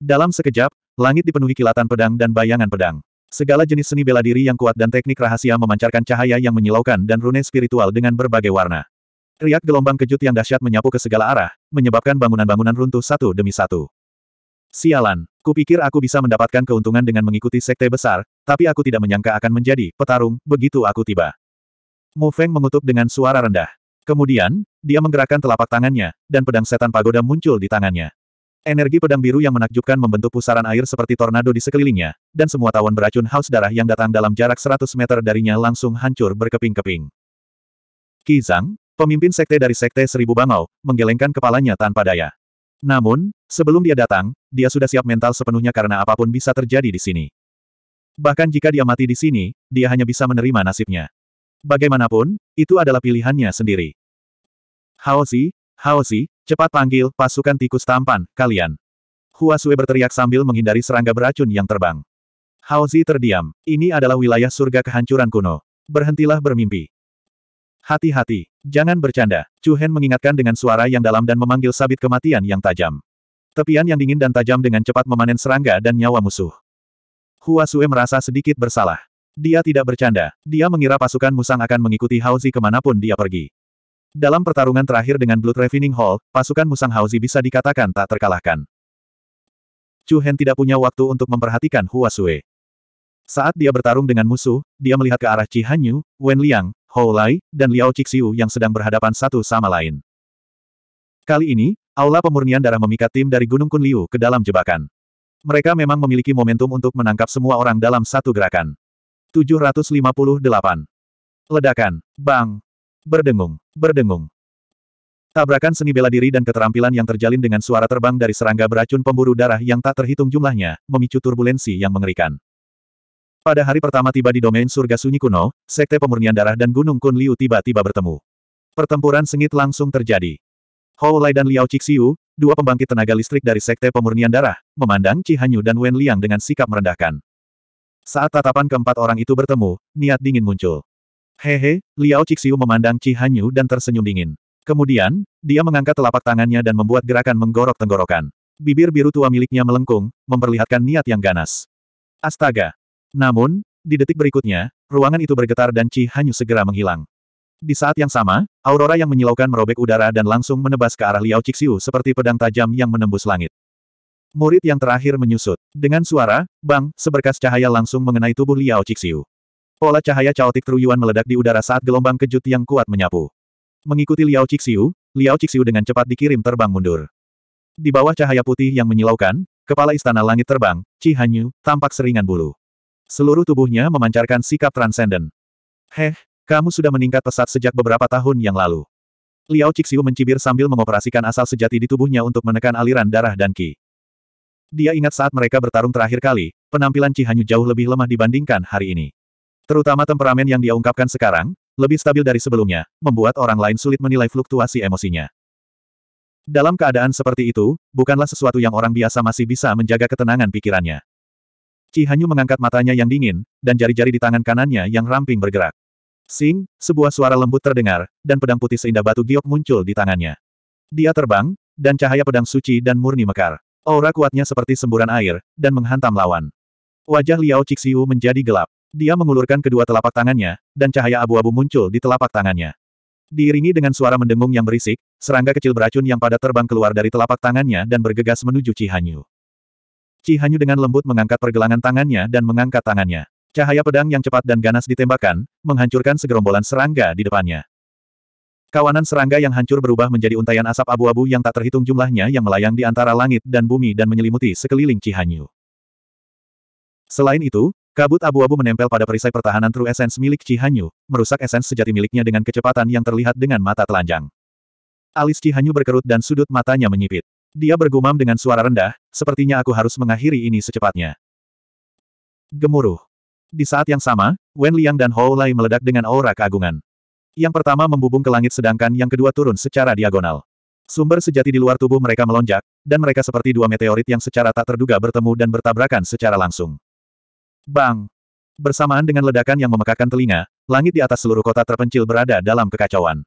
Dalam sekejap, langit dipenuhi kilatan pedang dan bayangan pedang. Segala jenis seni bela diri yang kuat dan teknik rahasia memancarkan cahaya yang menyilaukan dan rune spiritual dengan berbagai warna. Riak gelombang kejut yang dahsyat menyapu ke segala arah, menyebabkan bangunan-bangunan runtuh satu demi satu. Sialan, kupikir aku bisa mendapatkan keuntungan dengan mengikuti sekte besar, tapi aku tidak menyangka akan menjadi petarung begitu aku tiba. Mu Feng mengutuk dengan suara rendah. Kemudian, dia menggerakkan telapak tangannya, dan pedang setan pagoda muncul di tangannya. Energi pedang biru yang menakjubkan membentuk pusaran air seperti tornado di sekelilingnya, dan semua tawon beracun haus darah yang datang dalam jarak 100 meter darinya langsung hancur berkeping-keping. Kizang, pemimpin sekte dari Sekte Seribu Bangau, menggelengkan kepalanya tanpa daya. Namun, sebelum dia datang, dia sudah siap mental sepenuhnya karena apapun bisa terjadi di sini. Bahkan jika dia mati di sini, dia hanya bisa menerima nasibnya. Bagaimanapun, itu adalah pilihannya sendiri. Haozi, Haozi, Cepat panggil, pasukan tikus tampan, kalian. Hua Sui berteriak sambil menghindari serangga beracun yang terbang. Zi terdiam. Ini adalah wilayah surga kehancuran kuno. Berhentilah bermimpi. Hati-hati, jangan bercanda. Chu Hen mengingatkan dengan suara yang dalam dan memanggil sabit kematian yang tajam. Tepian yang dingin dan tajam dengan cepat memanen serangga dan nyawa musuh. Hua Sui merasa sedikit bersalah. Dia tidak bercanda. Dia mengira pasukan Musang akan mengikuti Zi kemanapun dia pergi. Dalam pertarungan terakhir dengan Blood Ravening Hall, pasukan Musang Haozi bisa dikatakan tak terkalahkan. Chu Hen tidak punya waktu untuk memperhatikan Hua Sui. Saat dia bertarung dengan musuh, dia melihat ke arah Chi Hanyu, Wen Liang, Hou Lai, dan Liao Cixiu yang sedang berhadapan satu sama lain. Kali ini, aula pemurnian darah memikat tim dari Gunung Kun Liu ke dalam jebakan. Mereka memang memiliki momentum untuk menangkap semua orang dalam satu gerakan. 758. Ledakan. Bang. Berdengung, berdengung. Tabrakan seni bela diri dan keterampilan yang terjalin dengan suara terbang dari serangga beracun pemburu darah yang tak terhitung jumlahnya, memicu turbulensi yang mengerikan. Pada hari pertama tiba di domain surga sunyi kuno, Sekte Pemurnian Darah dan Gunung Kun Liu tiba-tiba bertemu. Pertempuran sengit langsung terjadi. Hou Lai dan Liao Cixiu, dua pembangkit tenaga listrik dari Sekte Pemurnian Darah, memandang Cihanyu Hanyu dan Wen Liang dengan sikap merendahkan. Saat tatapan keempat orang itu bertemu, niat dingin muncul. Hehe, Liao Cixiu memandang Qi Hanyu dan tersenyum dingin. Kemudian, dia mengangkat telapak tangannya dan membuat gerakan menggorok tenggorokan. Bibir biru tua miliknya melengkung, memperlihatkan niat yang ganas. Astaga! Namun, di detik berikutnya, ruangan itu bergetar dan Qi Hanyu segera menghilang. Di saat yang sama, aurora yang menyilaukan merobek udara dan langsung menebas ke arah Liao Cixiu seperti pedang tajam yang menembus langit. Murid yang terakhir menyusut. Dengan suara, bang, seberkas cahaya langsung mengenai tubuh Liao Cixiu. Pola cahaya caotik truyuan meledak di udara saat gelombang kejut yang kuat menyapu. Mengikuti Liao Cixiu, Liao Cixiu dengan cepat dikirim terbang mundur. Di bawah cahaya putih yang menyilaukan, kepala istana langit terbang, Ci Hanyu, tampak seringan bulu. Seluruh tubuhnya memancarkan sikap transenden. Heh, kamu sudah meningkat pesat sejak beberapa tahun yang lalu. Liao Cixiu mencibir sambil mengoperasikan asal sejati di tubuhnya untuk menekan aliran darah dan ki. Dia ingat saat mereka bertarung terakhir kali, penampilan Cihanyu jauh lebih lemah dibandingkan hari ini. Terutama temperamen yang dia ungkapkan sekarang, lebih stabil dari sebelumnya, membuat orang lain sulit menilai fluktuasi emosinya. Dalam keadaan seperti itu, bukanlah sesuatu yang orang biasa masih bisa menjaga ketenangan pikirannya. Ci Hanyu mengangkat matanya yang dingin, dan jari-jari di tangan kanannya yang ramping bergerak. Sing, sebuah suara lembut terdengar, dan pedang putih seindah batu giok muncul di tangannya. Dia terbang, dan cahaya pedang suci dan murni mekar. Aura kuatnya seperti semburan air, dan menghantam lawan. Wajah Liao Cixiu menjadi gelap. Dia mengulurkan kedua telapak tangannya, dan cahaya abu-abu muncul di telapak tangannya. Diiringi dengan suara mendengung yang berisik, serangga kecil beracun yang pada terbang keluar dari telapak tangannya dan bergegas menuju Cihanyu. Cihanyu dengan lembut mengangkat pergelangan tangannya dan mengangkat tangannya. Cahaya pedang yang cepat dan ganas ditembakkan, menghancurkan segerombolan serangga di depannya. Kawanan serangga yang hancur berubah menjadi untaian asap abu-abu yang tak terhitung jumlahnya yang melayang di antara langit dan bumi dan menyelimuti sekeliling Cihanyu. Selain itu, Kabut abu-abu menempel pada perisai pertahanan True Essence milik Chi Hanyu, merusak esens sejati miliknya dengan kecepatan yang terlihat dengan mata telanjang. Alis Chi Hanyu berkerut dan sudut matanya menyipit. Dia bergumam dengan suara rendah, sepertinya aku harus mengakhiri ini secepatnya. Gemuruh. Di saat yang sama, Wen Liang dan Hou Lai meledak dengan aura keagungan. Yang pertama membubung ke langit sedangkan yang kedua turun secara diagonal. Sumber sejati di luar tubuh mereka melonjak, dan mereka seperti dua meteorit yang secara tak terduga bertemu dan bertabrakan secara langsung. Bang! Bersamaan dengan ledakan yang memekakan telinga, langit di atas seluruh kota terpencil berada dalam kekacauan.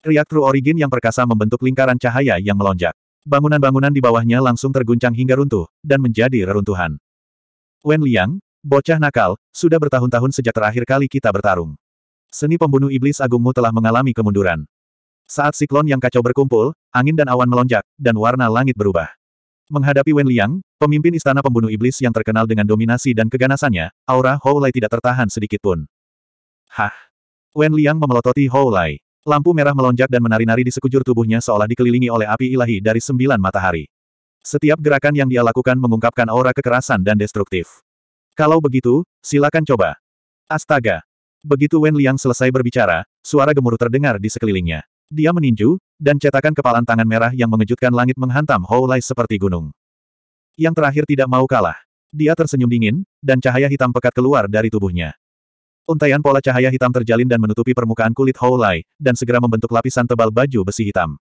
Riak Origin yang perkasa membentuk lingkaran cahaya yang melonjak. Bangunan-bangunan di bawahnya langsung terguncang hingga runtuh, dan menjadi reruntuhan. Wen Liang, bocah nakal, sudah bertahun-tahun sejak terakhir kali kita bertarung. Seni pembunuh iblis agungmu telah mengalami kemunduran. Saat siklon yang kacau berkumpul, angin dan awan melonjak, dan warna langit berubah. Menghadapi Wen Liang, pemimpin istana pembunuh iblis yang terkenal dengan dominasi dan keganasannya, aura Hou Lai tidak tertahan sedikit pun. Hah! Wen Liang memelototi Hou Lai. Lampu merah melonjak dan menari-nari di sekujur tubuhnya seolah dikelilingi oleh api ilahi dari sembilan matahari. Setiap gerakan yang dia lakukan mengungkapkan aura kekerasan dan destruktif. Kalau begitu, silakan coba. Astaga! Begitu Wen Liang selesai berbicara, suara gemuruh terdengar di sekelilingnya. Dia meninju, dan cetakan kepalan tangan merah yang mengejutkan langit menghantam Hou Lai seperti gunung. Yang terakhir tidak mau kalah. Dia tersenyum dingin, dan cahaya hitam pekat keluar dari tubuhnya. Untaian pola cahaya hitam terjalin dan menutupi permukaan kulit Hou Lai, dan segera membentuk lapisan tebal baju besi hitam.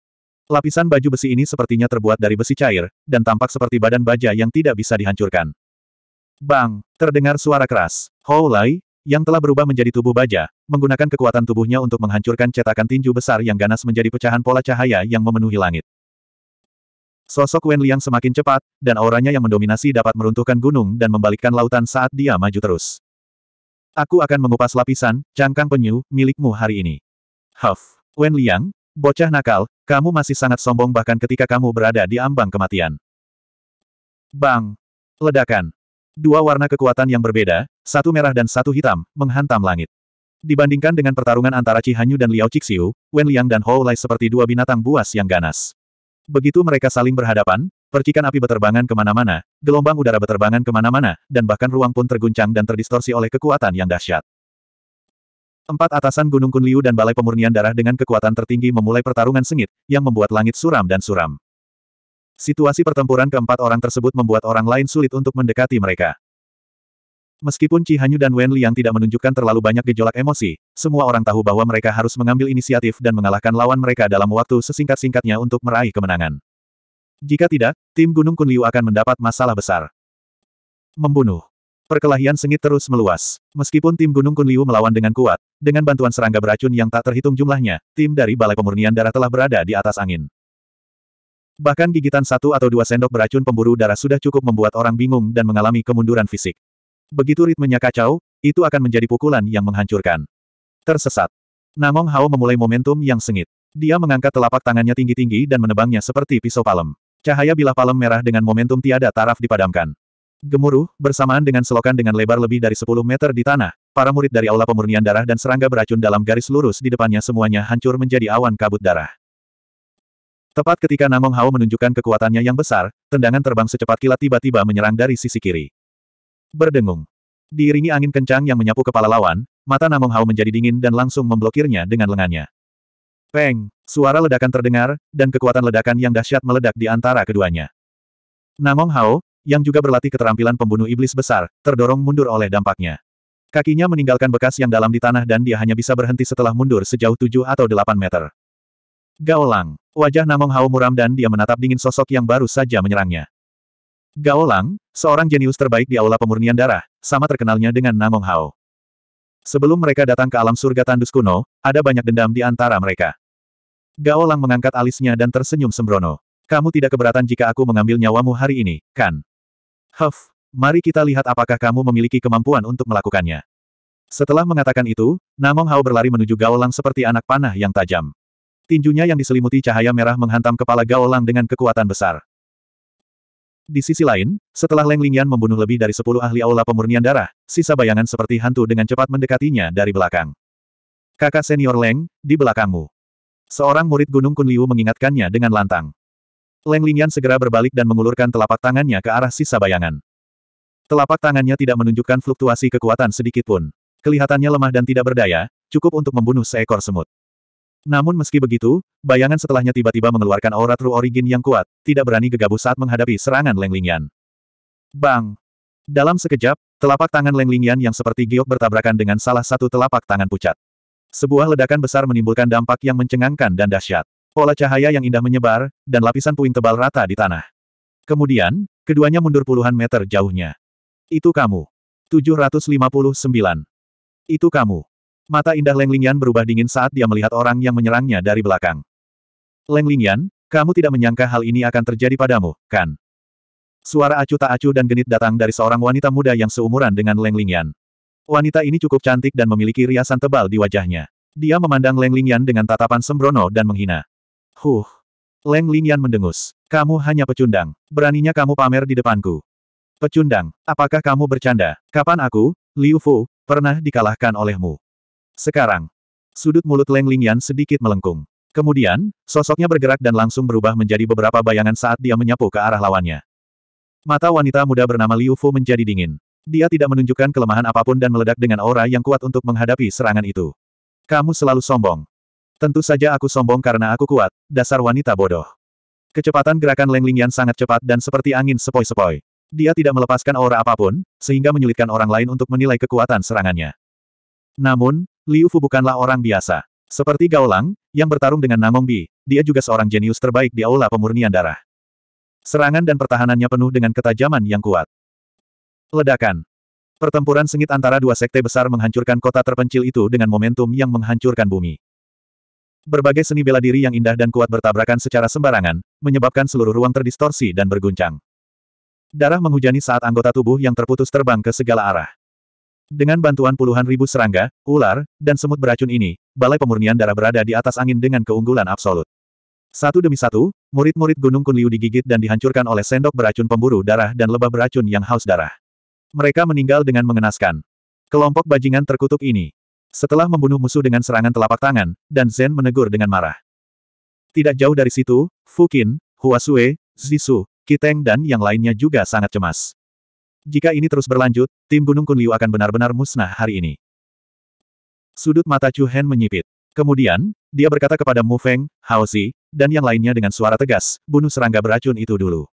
Lapisan baju besi ini sepertinya terbuat dari besi cair, dan tampak seperti badan baja yang tidak bisa dihancurkan. Bang! Terdengar suara keras. Hou Lai, yang telah berubah menjadi tubuh baja, menggunakan kekuatan tubuhnya untuk menghancurkan cetakan tinju besar yang ganas menjadi pecahan pola cahaya yang memenuhi langit. Sosok Wen Liang semakin cepat, dan auranya yang mendominasi dapat meruntuhkan gunung dan membalikkan lautan saat dia maju terus. Aku akan mengupas lapisan, cangkang penyu, milikmu hari ini. Huff. Wen Liang, bocah nakal, kamu masih sangat sombong bahkan ketika kamu berada di ambang kematian. Bang. Ledakan. Dua warna kekuatan yang berbeda, satu merah dan satu hitam, menghantam langit. Dibandingkan dengan pertarungan antara Cihanyu dan Liao Cixiu, Wen Liang dan Hou Lai seperti dua binatang buas yang ganas. Begitu mereka saling berhadapan, percikan api beterbangan kemana-mana, gelombang udara beterbangan kemana-mana, dan bahkan ruang pun terguncang dan terdistorsi oleh kekuatan yang dahsyat. Empat atasan Gunung Kunliu dan Balai Pemurnian Darah dengan kekuatan tertinggi memulai pertarungan sengit, yang membuat langit suram dan suram. Situasi pertempuran keempat orang tersebut membuat orang lain sulit untuk mendekati mereka. Meskipun Ci Hanyu dan Wen Liang tidak menunjukkan terlalu banyak gejolak emosi, semua orang tahu bahwa mereka harus mengambil inisiatif dan mengalahkan lawan mereka dalam waktu sesingkat-singkatnya untuk meraih kemenangan. Jika tidak, tim Gunung Kun Liu akan mendapat masalah besar. Membunuh. Perkelahian sengit terus meluas. Meskipun tim Gunung Kun Liu melawan dengan kuat, dengan bantuan serangga beracun yang tak terhitung jumlahnya, tim dari Balai Pemurnian Darah telah berada di atas angin. Bahkan gigitan satu atau dua sendok beracun pemburu darah sudah cukup membuat orang bingung dan mengalami kemunduran fisik. Begitu ritmenya kacau, itu akan menjadi pukulan yang menghancurkan. Tersesat. Namong Hao memulai momentum yang sengit. Dia mengangkat telapak tangannya tinggi-tinggi dan menebangnya seperti pisau palem. Cahaya bilah palem merah dengan momentum tiada taraf dipadamkan. Gemuruh, bersamaan dengan selokan dengan lebar lebih dari 10 meter di tanah, para murid dari aula pemurnian darah dan serangga beracun dalam garis lurus di depannya semuanya hancur menjadi awan kabut darah. Tepat ketika Namong Hao menunjukkan kekuatannya yang besar, tendangan terbang secepat kilat tiba-tiba menyerang dari sisi kiri. Berdengung. Diiringi angin kencang yang menyapu kepala lawan, mata Namong Hao menjadi dingin dan langsung memblokirnya dengan lengannya. Peng! Suara ledakan terdengar, dan kekuatan ledakan yang dahsyat meledak di antara keduanya. Namong Hao, yang juga berlatih keterampilan pembunuh iblis besar, terdorong mundur oleh dampaknya. Kakinya meninggalkan bekas yang dalam di tanah dan dia hanya bisa berhenti setelah mundur sejauh 7 atau 8 meter. Gaolang. Wajah Namong Hao muram dan dia menatap dingin sosok yang baru saja menyerangnya. Gaolang, seorang jenius terbaik di Aula Pemurnian Darah, sama terkenalnya dengan Namong Hao. Sebelum mereka datang ke alam surga tandus kuno, ada banyak dendam di antara mereka. Gaolang mengangkat alisnya dan tersenyum sembrono. Kamu tidak keberatan jika aku mengambil nyawamu hari ini, kan? Huff, mari kita lihat apakah kamu memiliki kemampuan untuk melakukannya. Setelah mengatakan itu, Namong Hao berlari menuju Gaolang seperti anak panah yang tajam. Tinjunya yang diselimuti cahaya merah menghantam kepala Gaolang dengan kekuatan besar. Di sisi lain, setelah Leng Lingyan membunuh lebih dari sepuluh ahli aula pemurnian darah, sisa bayangan seperti hantu dengan cepat mendekatinya dari belakang. Kakak senior Leng, di belakangmu. Seorang murid Gunung Kunliu mengingatkannya dengan lantang. Leng Lingyan segera berbalik dan mengulurkan telapak tangannya ke arah sisa bayangan. Telapak tangannya tidak menunjukkan fluktuasi kekuatan sedikitpun. Kelihatannya lemah dan tidak berdaya, cukup untuk membunuh seekor semut. Namun meski begitu, bayangan setelahnya tiba-tiba mengeluarkan aura True Origin yang kuat, tidak berani gegabah saat menghadapi serangan Leng Lingyan. Bang! Dalam sekejap, telapak tangan Leng Lingyan yang seperti giok bertabrakan dengan salah satu telapak tangan pucat. Sebuah ledakan besar menimbulkan dampak yang mencengangkan dan dahsyat. Pola cahaya yang indah menyebar, dan lapisan puing tebal rata di tanah. Kemudian, keduanya mundur puluhan meter jauhnya. Itu kamu. 759. Itu kamu. Mata indah Leng Lingyan berubah dingin saat dia melihat orang yang menyerangnya dari belakang. Leng Lingyan, kamu tidak menyangka hal ini akan terjadi padamu, kan? Suara acuh tak acuh dan genit datang dari seorang wanita muda yang seumuran dengan Leng Lingyan. Wanita ini cukup cantik dan memiliki riasan tebal di wajahnya. Dia memandang Leng Lingyan dengan tatapan sembrono dan menghina. Huh. Leng Lingyan mendengus. Kamu hanya pecundang. Beraninya kamu pamer di depanku. Pecundang, apakah kamu bercanda? Kapan aku, Liu Fu, pernah dikalahkan olehmu? Sekarang. Sudut mulut Leng Lingyan sedikit melengkung. Kemudian, sosoknya bergerak dan langsung berubah menjadi beberapa bayangan saat dia menyapu ke arah lawannya. Mata wanita muda bernama Liu Fu menjadi dingin. Dia tidak menunjukkan kelemahan apapun dan meledak dengan aura yang kuat untuk menghadapi serangan itu. Kamu selalu sombong. Tentu saja aku sombong karena aku kuat, dasar wanita bodoh. Kecepatan gerakan Leng Lingyan sangat cepat dan seperti angin sepoi-sepoi. Dia tidak melepaskan aura apapun, sehingga menyulitkan orang lain untuk menilai kekuatan serangannya. Namun, Liu Fu bukanlah orang biasa. Seperti Lang yang bertarung dengan Namong Bi, dia juga seorang jenius terbaik di aula pemurnian darah. Serangan dan pertahanannya penuh dengan ketajaman yang kuat. Ledakan. Pertempuran sengit antara dua sekte besar menghancurkan kota terpencil itu dengan momentum yang menghancurkan bumi. Berbagai seni bela diri yang indah dan kuat bertabrakan secara sembarangan, menyebabkan seluruh ruang terdistorsi dan berguncang. Darah menghujani saat anggota tubuh yang terputus terbang ke segala arah. Dengan bantuan puluhan ribu serangga, ular, dan semut beracun ini, Balai Pemurnian Darah berada di atas angin dengan keunggulan absolut. Satu demi satu, murid-murid Gunung Kunliu digigit dan dihancurkan oleh sendok beracun pemburu darah dan lebah beracun yang haus darah. Mereka meninggal dengan mengenaskan. Kelompok bajingan terkutuk ini. Setelah membunuh musuh dengan serangan telapak tangan, dan Zen menegur dengan marah. Tidak jauh dari situ, Fukin, Huasue, Zisu, Kiteng dan yang lainnya juga sangat cemas. Jika ini terus berlanjut, tim Gunung Kunliu akan benar-benar musnah hari ini. Sudut mata Chu Hen menyipit. Kemudian, dia berkata kepada Mu Feng, Hao Haozi, dan yang lainnya dengan suara tegas, bunuh serangga beracun itu dulu.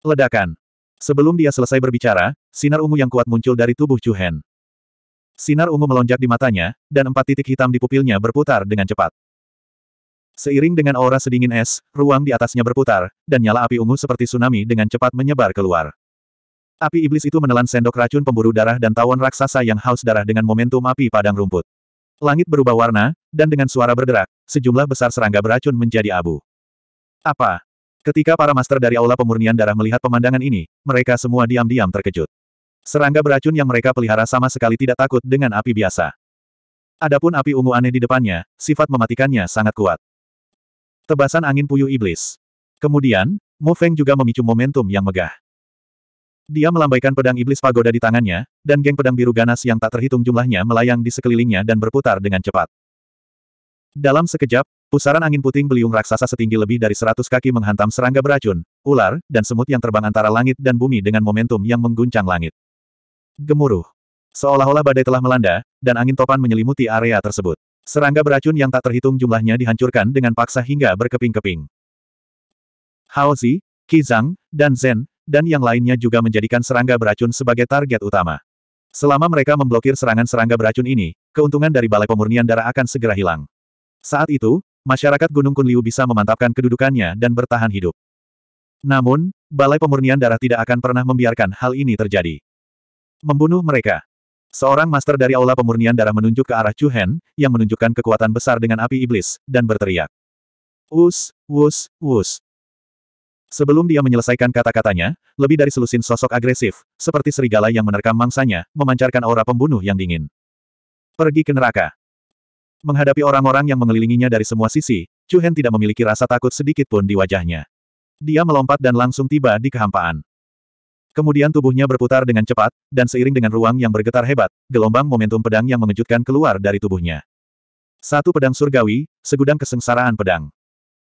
Ledakan. Sebelum dia selesai berbicara, sinar ungu yang kuat muncul dari tubuh Chu Hen. Sinar ungu melonjak di matanya, dan empat titik hitam di pupilnya berputar dengan cepat. Seiring dengan aura sedingin es, ruang di atasnya berputar, dan nyala api ungu seperti tsunami dengan cepat menyebar keluar. Api iblis itu menelan sendok racun pemburu darah dan tawon raksasa yang haus darah dengan momentum api padang rumput. Langit berubah warna, dan dengan suara berderak, sejumlah besar serangga beracun menjadi abu. Apa? Ketika para master dari Aula Pemurnian Darah melihat pemandangan ini, mereka semua diam-diam terkejut. Serangga beracun yang mereka pelihara sama sekali tidak takut dengan api biasa. Adapun api ungu aneh di depannya, sifat mematikannya sangat kuat. Tebasan angin puyuh iblis. Kemudian, Mo Feng juga memicu momentum yang megah. Dia melambaikan pedang iblis pagoda di tangannya, dan geng pedang biru ganas yang tak terhitung jumlahnya melayang di sekelilingnya dan berputar dengan cepat. Dalam sekejap, pusaran angin puting beliung raksasa setinggi lebih dari seratus kaki menghantam serangga beracun, ular, dan semut yang terbang antara langit dan bumi dengan momentum yang mengguncang langit. Gemuruh. Seolah-olah badai telah melanda, dan angin topan menyelimuti area tersebut. Serangga beracun yang tak terhitung jumlahnya dihancurkan dengan paksa hingga berkeping-keping. Haozi, Qizang, dan Zen, dan yang lainnya juga menjadikan serangga beracun sebagai target utama. Selama mereka memblokir serangan serangga beracun ini, keuntungan dari Balai Pemurnian Darah akan segera hilang. Saat itu, masyarakat Gunung Kunliu bisa memantapkan kedudukannya dan bertahan hidup. Namun, Balai Pemurnian Darah tidak akan pernah membiarkan hal ini terjadi. Membunuh mereka. Seorang master dari Aula Pemurnian Darah menunjuk ke arah Chu yang menunjukkan kekuatan besar dengan api iblis, dan berteriak. Wus, wus, wus. Sebelum dia menyelesaikan kata-katanya, lebih dari selusin sosok agresif, seperti serigala yang menerkam mangsanya, memancarkan aura pembunuh yang dingin. Pergi ke neraka. Menghadapi orang-orang yang mengelilinginya dari semua sisi, Chu Hen tidak memiliki rasa takut sedikit pun di wajahnya. Dia melompat dan langsung tiba di kehampaan. Kemudian tubuhnya berputar dengan cepat, dan seiring dengan ruang yang bergetar hebat, gelombang momentum pedang yang mengejutkan keluar dari tubuhnya. Satu pedang surgawi, segudang kesengsaraan pedang.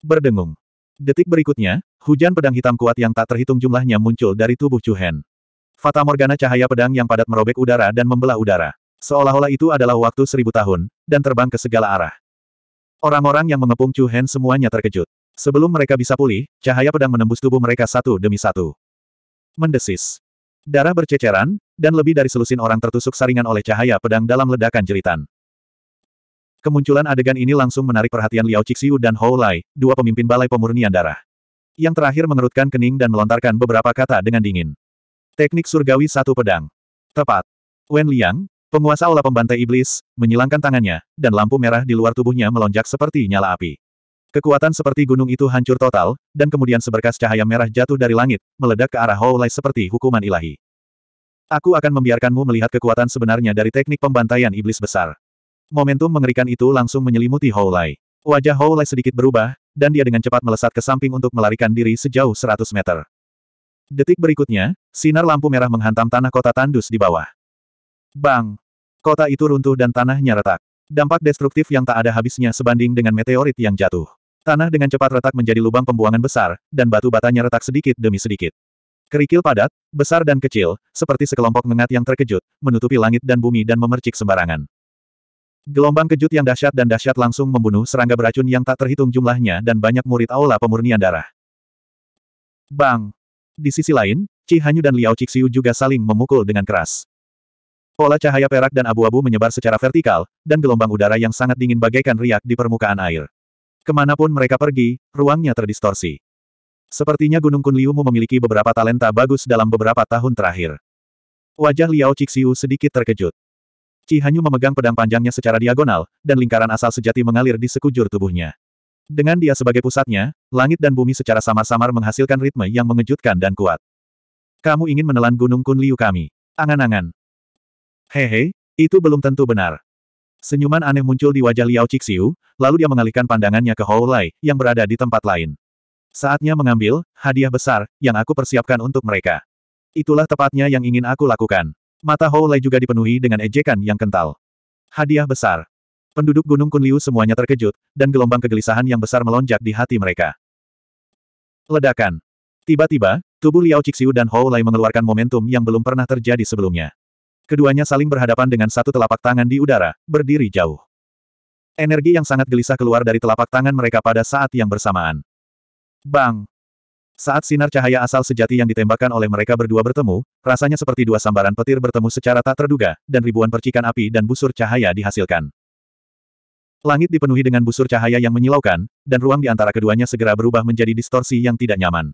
Berdengung. Detik berikutnya, Hujan pedang hitam kuat yang tak terhitung jumlahnya muncul dari tubuh Chu Hen. Fata Morgana cahaya pedang yang padat merobek udara dan membelah udara. Seolah-olah itu adalah waktu seribu tahun, dan terbang ke segala arah. Orang-orang yang mengepung Chu Hen semuanya terkejut. Sebelum mereka bisa pulih, cahaya pedang menembus tubuh mereka satu demi satu. Mendesis. Darah berceceran, dan lebih dari selusin orang tertusuk saringan oleh cahaya pedang dalam ledakan jeritan. Kemunculan adegan ini langsung menarik perhatian Liao Cixiu dan Hou Lai, dua pemimpin balai pemurnian darah. Yang terakhir mengerutkan kening dan melontarkan beberapa kata dengan dingin. Teknik surgawi satu pedang. Tepat. Wen Liang, penguasa olah pembantai iblis, menyilangkan tangannya, dan lampu merah di luar tubuhnya melonjak seperti nyala api. Kekuatan seperti gunung itu hancur total, dan kemudian seberkas cahaya merah jatuh dari langit, meledak ke arah Hou Lai seperti hukuman ilahi. Aku akan membiarkanmu melihat kekuatan sebenarnya dari teknik pembantaian iblis besar. Momentum mengerikan itu langsung menyelimuti Hou Lai. Wajah Hou Lai sedikit berubah, dan dia dengan cepat melesat ke samping untuk melarikan diri sejauh 100 meter. Detik berikutnya, sinar lampu merah menghantam tanah kota tandus di bawah. Bang! Kota itu runtuh dan tanahnya retak. Dampak destruktif yang tak ada habisnya sebanding dengan meteorit yang jatuh. Tanah dengan cepat retak menjadi lubang pembuangan besar, dan batu batanya retak sedikit demi sedikit. Kerikil padat, besar dan kecil, seperti sekelompok mengat yang terkejut, menutupi langit dan bumi dan memercik sembarangan. Gelombang kejut yang dahsyat dan dahsyat langsung membunuh serangga beracun yang tak terhitung jumlahnya dan banyak murid aula pemurnian darah. Bang! Di sisi lain, Cihanyu Hanyu dan Liao Cixiu juga saling memukul dengan keras. Pola cahaya perak dan abu-abu menyebar secara vertikal, dan gelombang udara yang sangat dingin bagaikan riak di permukaan air. Kemanapun mereka pergi, ruangnya terdistorsi. Sepertinya Gunung Kunliumu memiliki beberapa talenta bagus dalam beberapa tahun terakhir. Wajah Liao Cixiu sedikit terkejut. Qi Hanyu memegang pedang panjangnya secara diagonal, dan lingkaran asal sejati mengalir di sekujur tubuhnya. Dengan dia sebagai pusatnya, langit dan bumi secara samar-samar menghasilkan ritme yang mengejutkan dan kuat. Kamu ingin menelan gunung Kun Liu kami? Angan-angan. Hehe, itu belum tentu benar. Senyuman aneh muncul di wajah Liao Cixiu, lalu dia mengalihkan pandangannya ke Hou Lai, yang berada di tempat lain. Saatnya mengambil hadiah besar yang aku persiapkan untuk mereka. Itulah tepatnya yang ingin aku lakukan. Mata Hou Lei juga dipenuhi dengan ejekan yang kental. Hadiah besar. Penduduk Gunung Kunliu semuanya terkejut, dan gelombang kegelisahan yang besar melonjak di hati mereka. Ledakan. Tiba-tiba, tubuh Liao Cixiu dan Hou Lei mengeluarkan momentum yang belum pernah terjadi sebelumnya. Keduanya saling berhadapan dengan satu telapak tangan di udara, berdiri jauh. Energi yang sangat gelisah keluar dari telapak tangan mereka pada saat yang bersamaan. Bang! Saat sinar cahaya asal sejati yang ditembakkan oleh mereka berdua bertemu, rasanya seperti dua sambaran petir bertemu secara tak terduga, dan ribuan percikan api dan busur cahaya dihasilkan. Langit dipenuhi dengan busur cahaya yang menyilaukan, dan ruang di antara keduanya segera berubah menjadi distorsi yang tidak nyaman.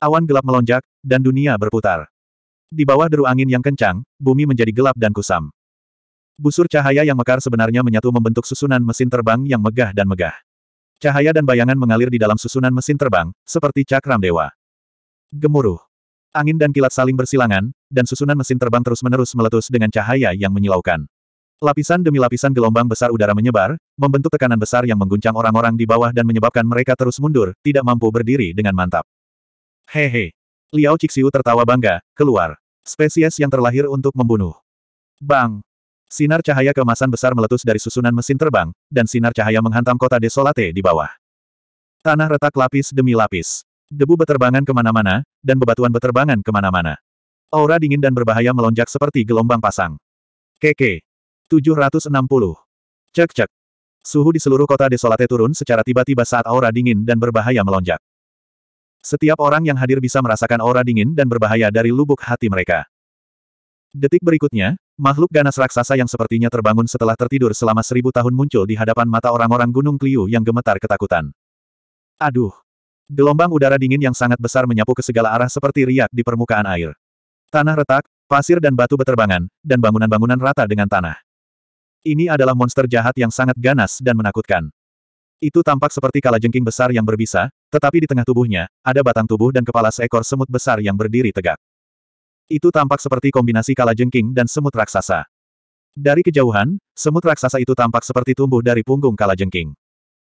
Awan gelap melonjak, dan dunia berputar. Di bawah deru angin yang kencang, bumi menjadi gelap dan kusam. Busur cahaya yang mekar sebenarnya menyatu membentuk susunan mesin terbang yang megah dan megah. Cahaya dan bayangan mengalir di dalam susunan mesin terbang, seperti cakram dewa. Gemuruh. Angin dan kilat saling bersilangan, dan susunan mesin terbang terus-menerus meletus dengan cahaya yang menyilaukan. Lapisan demi lapisan gelombang besar udara menyebar, membentuk tekanan besar yang mengguncang orang-orang di bawah dan menyebabkan mereka terus mundur, tidak mampu berdiri dengan mantap. Hehe. Liao Cixiu tertawa bangga, keluar. Spesies yang terlahir untuk membunuh. Bang! Sinar cahaya kemasan besar meletus dari susunan mesin terbang, dan sinar cahaya menghantam kota desolate di bawah. Tanah retak lapis demi lapis. Debu beterbangan kemana-mana, dan bebatuan beterbangan kemana-mana. Aura dingin dan berbahaya melonjak seperti gelombang pasang. Kk. 760. Cek-cek. Suhu di seluruh kota desolate turun secara tiba-tiba saat aura dingin dan berbahaya melonjak. Setiap orang yang hadir bisa merasakan aura dingin dan berbahaya dari lubuk hati mereka. Detik berikutnya, makhluk ganas raksasa yang sepertinya terbangun setelah tertidur selama seribu tahun muncul di hadapan mata orang-orang Gunung Kliu yang gemetar ketakutan. Aduh! Gelombang udara dingin yang sangat besar menyapu ke segala arah seperti riak di permukaan air. Tanah retak, pasir dan batu beterbangan, dan bangunan-bangunan rata dengan tanah. Ini adalah monster jahat yang sangat ganas dan menakutkan. Itu tampak seperti kalajengking besar yang berbisa, tetapi di tengah tubuhnya, ada batang tubuh dan kepala seekor semut besar yang berdiri tegak. Itu tampak seperti kombinasi jengking dan semut raksasa. Dari kejauhan, semut raksasa itu tampak seperti tumbuh dari punggung jengking.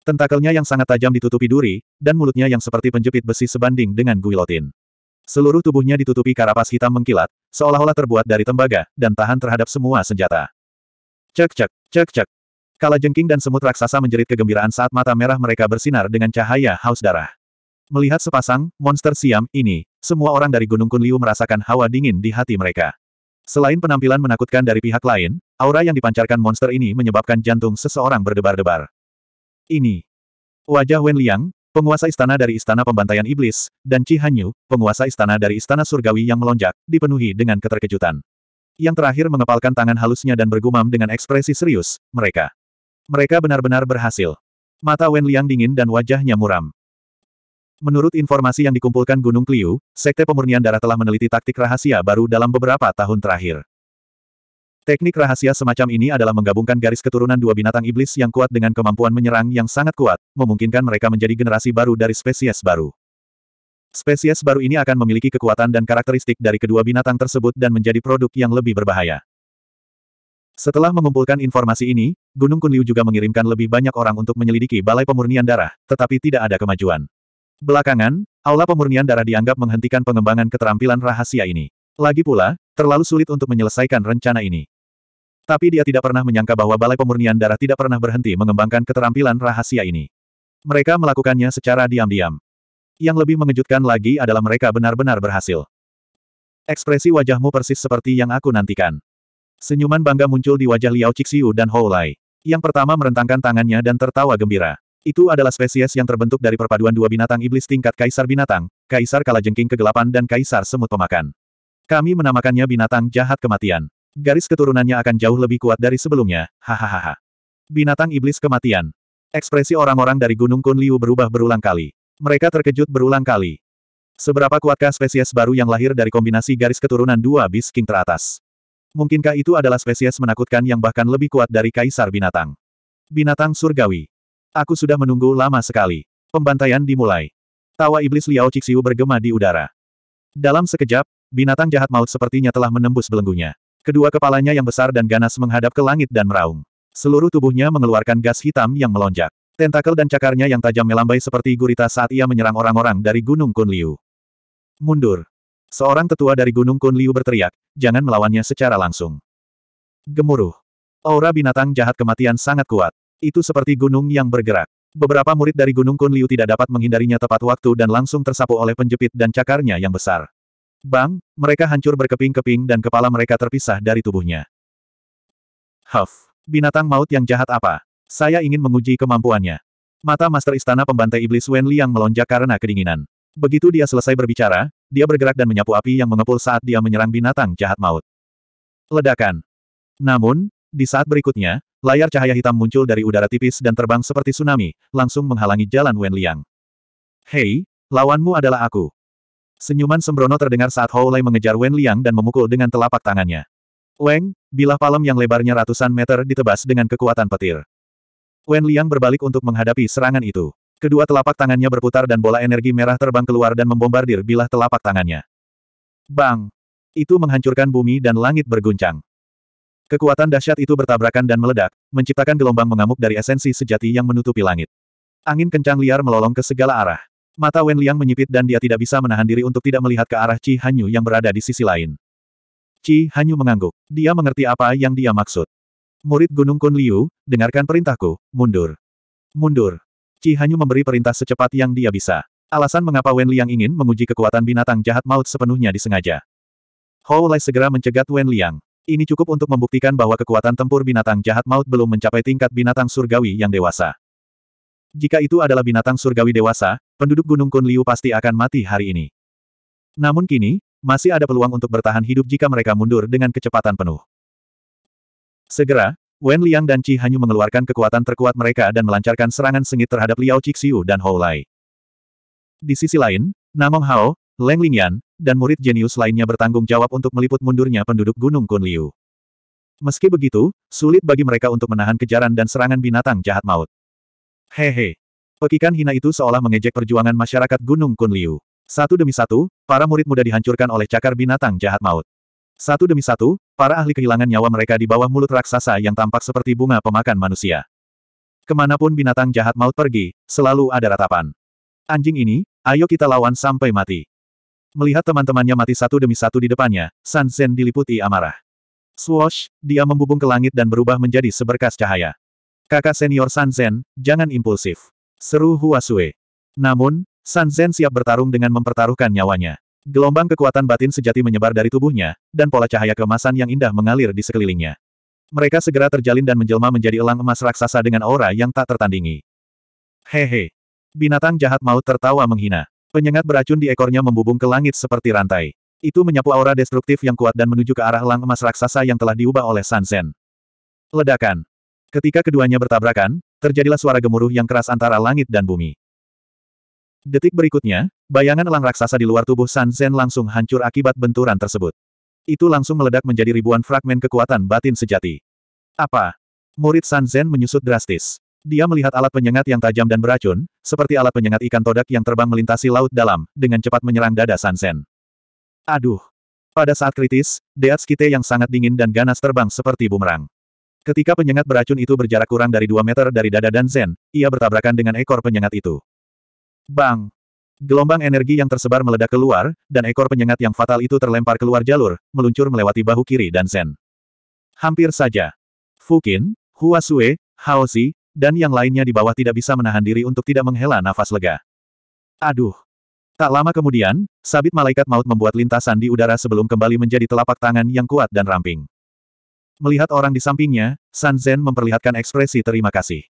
Tentakelnya yang sangat tajam ditutupi duri, dan mulutnya yang seperti penjepit besi sebanding dengan guilotin. Seluruh tubuhnya ditutupi karapas hitam mengkilat, seolah-olah terbuat dari tembaga, dan tahan terhadap semua senjata. Cek cek, cek cek. Kala jengking dan semut raksasa menjerit kegembiraan saat mata merah mereka bersinar dengan cahaya haus darah. Melihat sepasang monster siam ini, semua orang dari Gunung Kunliu merasakan hawa dingin di hati mereka. Selain penampilan menakutkan dari pihak lain, aura yang dipancarkan monster ini menyebabkan jantung seseorang berdebar-debar. Ini. Wajah Wen Liang, penguasa istana dari Istana Pembantaian Iblis, dan Chi Hanyu, penguasa istana dari Istana Surgawi yang melonjak, dipenuhi dengan keterkejutan. Yang terakhir mengepalkan tangan halusnya dan bergumam dengan ekspresi serius, mereka. Mereka benar-benar berhasil. Mata Wen Liang dingin dan wajahnya muram. Menurut informasi yang dikumpulkan Gunung Kliu, Sekte Pemurnian Darah telah meneliti taktik rahasia baru dalam beberapa tahun terakhir. Teknik rahasia semacam ini adalah menggabungkan garis keturunan dua binatang iblis yang kuat dengan kemampuan menyerang yang sangat kuat, memungkinkan mereka menjadi generasi baru dari spesies baru. Spesies baru ini akan memiliki kekuatan dan karakteristik dari kedua binatang tersebut dan menjadi produk yang lebih berbahaya. Setelah mengumpulkan informasi ini, Gunung Kunliu juga mengirimkan lebih banyak orang untuk menyelidiki Balai Pemurnian Darah, tetapi tidak ada kemajuan. Belakangan, aula pemurnian darah dianggap menghentikan pengembangan keterampilan rahasia ini. Lagi pula, terlalu sulit untuk menyelesaikan rencana ini. Tapi dia tidak pernah menyangka bahwa Balai Pemurnian Darah tidak pernah berhenti mengembangkan keterampilan rahasia ini. Mereka melakukannya secara diam-diam. Yang lebih mengejutkan lagi adalah mereka benar-benar berhasil. Ekspresi wajahmu persis seperti yang aku nantikan. Senyuman bangga muncul di wajah Liao Cixiu dan Hou Lai. Yang pertama merentangkan tangannya dan tertawa gembira. Itu adalah spesies yang terbentuk dari perpaduan dua binatang iblis tingkat kaisar binatang, kaisar kalajengking kegelapan dan kaisar semut pemakan. Kami menamakannya binatang jahat kematian. Garis keturunannya akan jauh lebih kuat dari sebelumnya, hahaha. Binatang iblis kematian. Ekspresi orang-orang dari Gunung Kunliu berubah berulang kali. Mereka terkejut berulang kali. Seberapa kuatkah spesies baru yang lahir dari kombinasi garis keturunan dua bis king teratas? Mungkinkah itu adalah spesies menakutkan yang bahkan lebih kuat dari kaisar binatang? Binatang surgawi. Aku sudah menunggu lama sekali. Pembantaian dimulai. Tawa iblis Liao Cixiu bergema di udara. Dalam sekejap, binatang jahat maut sepertinya telah menembus belenggunya. Kedua kepalanya yang besar dan ganas menghadap ke langit dan meraung. Seluruh tubuhnya mengeluarkan gas hitam yang melonjak. Tentakel dan cakarnya yang tajam melambai seperti gurita saat ia menyerang orang-orang dari Gunung Kunliu. Mundur. Seorang tetua dari Gunung Kunliu berteriak, jangan melawannya secara langsung. Gemuruh. Aura binatang jahat kematian sangat kuat. Itu seperti gunung yang bergerak. Beberapa murid dari Gunung Kun Liu tidak dapat menghindarinya tepat waktu dan langsung tersapu oleh penjepit dan cakarnya yang besar. Bang, mereka hancur berkeping-keping dan kepala mereka terpisah dari tubuhnya. Huff, binatang maut yang jahat apa? Saya ingin menguji kemampuannya. Mata Master Istana Pembantai Iblis Wen Liang melonjak karena kedinginan. Begitu dia selesai berbicara, dia bergerak dan menyapu api yang mengepul saat dia menyerang binatang jahat maut. Ledakan. Namun, di saat berikutnya, layar cahaya hitam muncul dari udara tipis dan terbang seperti tsunami, langsung menghalangi jalan Wen Liang. Hei, lawanmu adalah aku. Senyuman sembrono terdengar saat Hou Lei mengejar Wen Liang dan memukul dengan telapak tangannya. Weng, bilah palem yang lebarnya ratusan meter ditebas dengan kekuatan petir. Wen Liang berbalik untuk menghadapi serangan itu. Kedua telapak tangannya berputar dan bola energi merah terbang keluar dan membombardir bilah telapak tangannya. Bang! Itu menghancurkan bumi dan langit berguncang. Kekuatan dahsyat itu bertabrakan dan meledak, menciptakan gelombang mengamuk dari esensi sejati yang menutupi langit. Angin kencang liar melolong ke segala arah. Mata Wen Liang menyipit dan dia tidak bisa menahan diri untuk tidak melihat ke arah Chi Hanyu yang berada di sisi lain. Chi Hanyu mengangguk. Dia mengerti apa yang dia maksud. Murid Gunung Kun Liu, dengarkan perintahku, mundur. Mundur. Ci Hanyu memberi perintah secepat yang dia bisa. Alasan mengapa Wen Liang ingin menguji kekuatan binatang jahat maut sepenuhnya disengaja. Hou Lai segera mencegat Wen Liang. Ini cukup untuk membuktikan bahwa kekuatan tempur binatang jahat maut belum mencapai tingkat binatang surgawi yang dewasa. Jika itu adalah binatang surgawi dewasa, penduduk Gunung Kunliu pasti akan mati hari ini. Namun kini, masih ada peluang untuk bertahan hidup jika mereka mundur dengan kecepatan penuh. Segera, Wen Liang dan Chi Hanyu mengeluarkan kekuatan terkuat mereka dan melancarkan serangan sengit terhadap Liao Cixiu dan Hou Lai. Di sisi lain, Namong Hao, Leng Lingyan, dan murid jenius lainnya bertanggung jawab untuk meliput mundurnya penduduk Gunung Kunliu. Meski begitu, sulit bagi mereka untuk menahan kejaran dan serangan binatang jahat maut. Hehe. Pekikan hina itu seolah mengejek perjuangan masyarakat Gunung Kunliu. Satu demi satu, para murid muda dihancurkan oleh cakar binatang jahat maut. Satu demi satu, para ahli kehilangan nyawa mereka di bawah mulut raksasa yang tampak seperti bunga pemakan manusia. Kemanapun binatang jahat maut pergi, selalu ada ratapan. Anjing ini, ayo kita lawan sampai mati. Melihat teman-temannya mati satu demi satu di depannya, San Zen diliputi amarah. Swoosh, dia membubung ke langit dan berubah menjadi seberkas cahaya. Kakak senior San Zen, jangan impulsif. Seru Hua Sui. Namun, San Zen siap bertarung dengan mempertaruhkan nyawanya. Gelombang kekuatan batin sejati menyebar dari tubuhnya, dan pola cahaya kemasan yang indah mengalir di sekelilingnya. Mereka segera terjalin dan menjelma menjadi elang emas raksasa dengan aura yang tak tertandingi. Hehe. Binatang jahat maut tertawa menghina. Penyengat beracun di ekornya membubung ke langit seperti rantai. Itu menyapu aura destruktif yang kuat dan menuju ke arah lang emas raksasa yang telah diubah oleh San Zen. Ledakan. Ketika keduanya bertabrakan, terjadilah suara gemuruh yang keras antara langit dan bumi. Detik berikutnya, bayangan elang raksasa di luar tubuh San Zen langsung hancur akibat benturan tersebut. Itu langsung meledak menjadi ribuan fragmen kekuatan batin sejati. Apa? Murid San Zen menyusut drastis. Dia melihat alat penyengat yang tajam dan beracun, seperti alat penyengat ikan todak yang terbang melintasi laut dalam, dengan cepat menyerang dada Sansen. Aduh! Pada saat kritis, skite yang sangat dingin dan ganas terbang seperti bumerang. Ketika penyengat beracun itu berjarak kurang dari 2 meter dari dada dan Zen, ia bertabrakan dengan ekor penyengat itu. Bang! Gelombang energi yang tersebar meledak keluar, dan ekor penyengat yang fatal itu terlempar keluar jalur, meluncur melewati bahu kiri dan Zen. Hampir saja. Fukin, Hua Sue, Haozi, dan yang lainnya di bawah tidak bisa menahan diri untuk tidak menghela nafas lega. Aduh. Tak lama kemudian, sabit malaikat maut membuat lintasan di udara sebelum kembali menjadi telapak tangan yang kuat dan ramping. Melihat orang di sampingnya, San Zen memperlihatkan ekspresi terima kasih.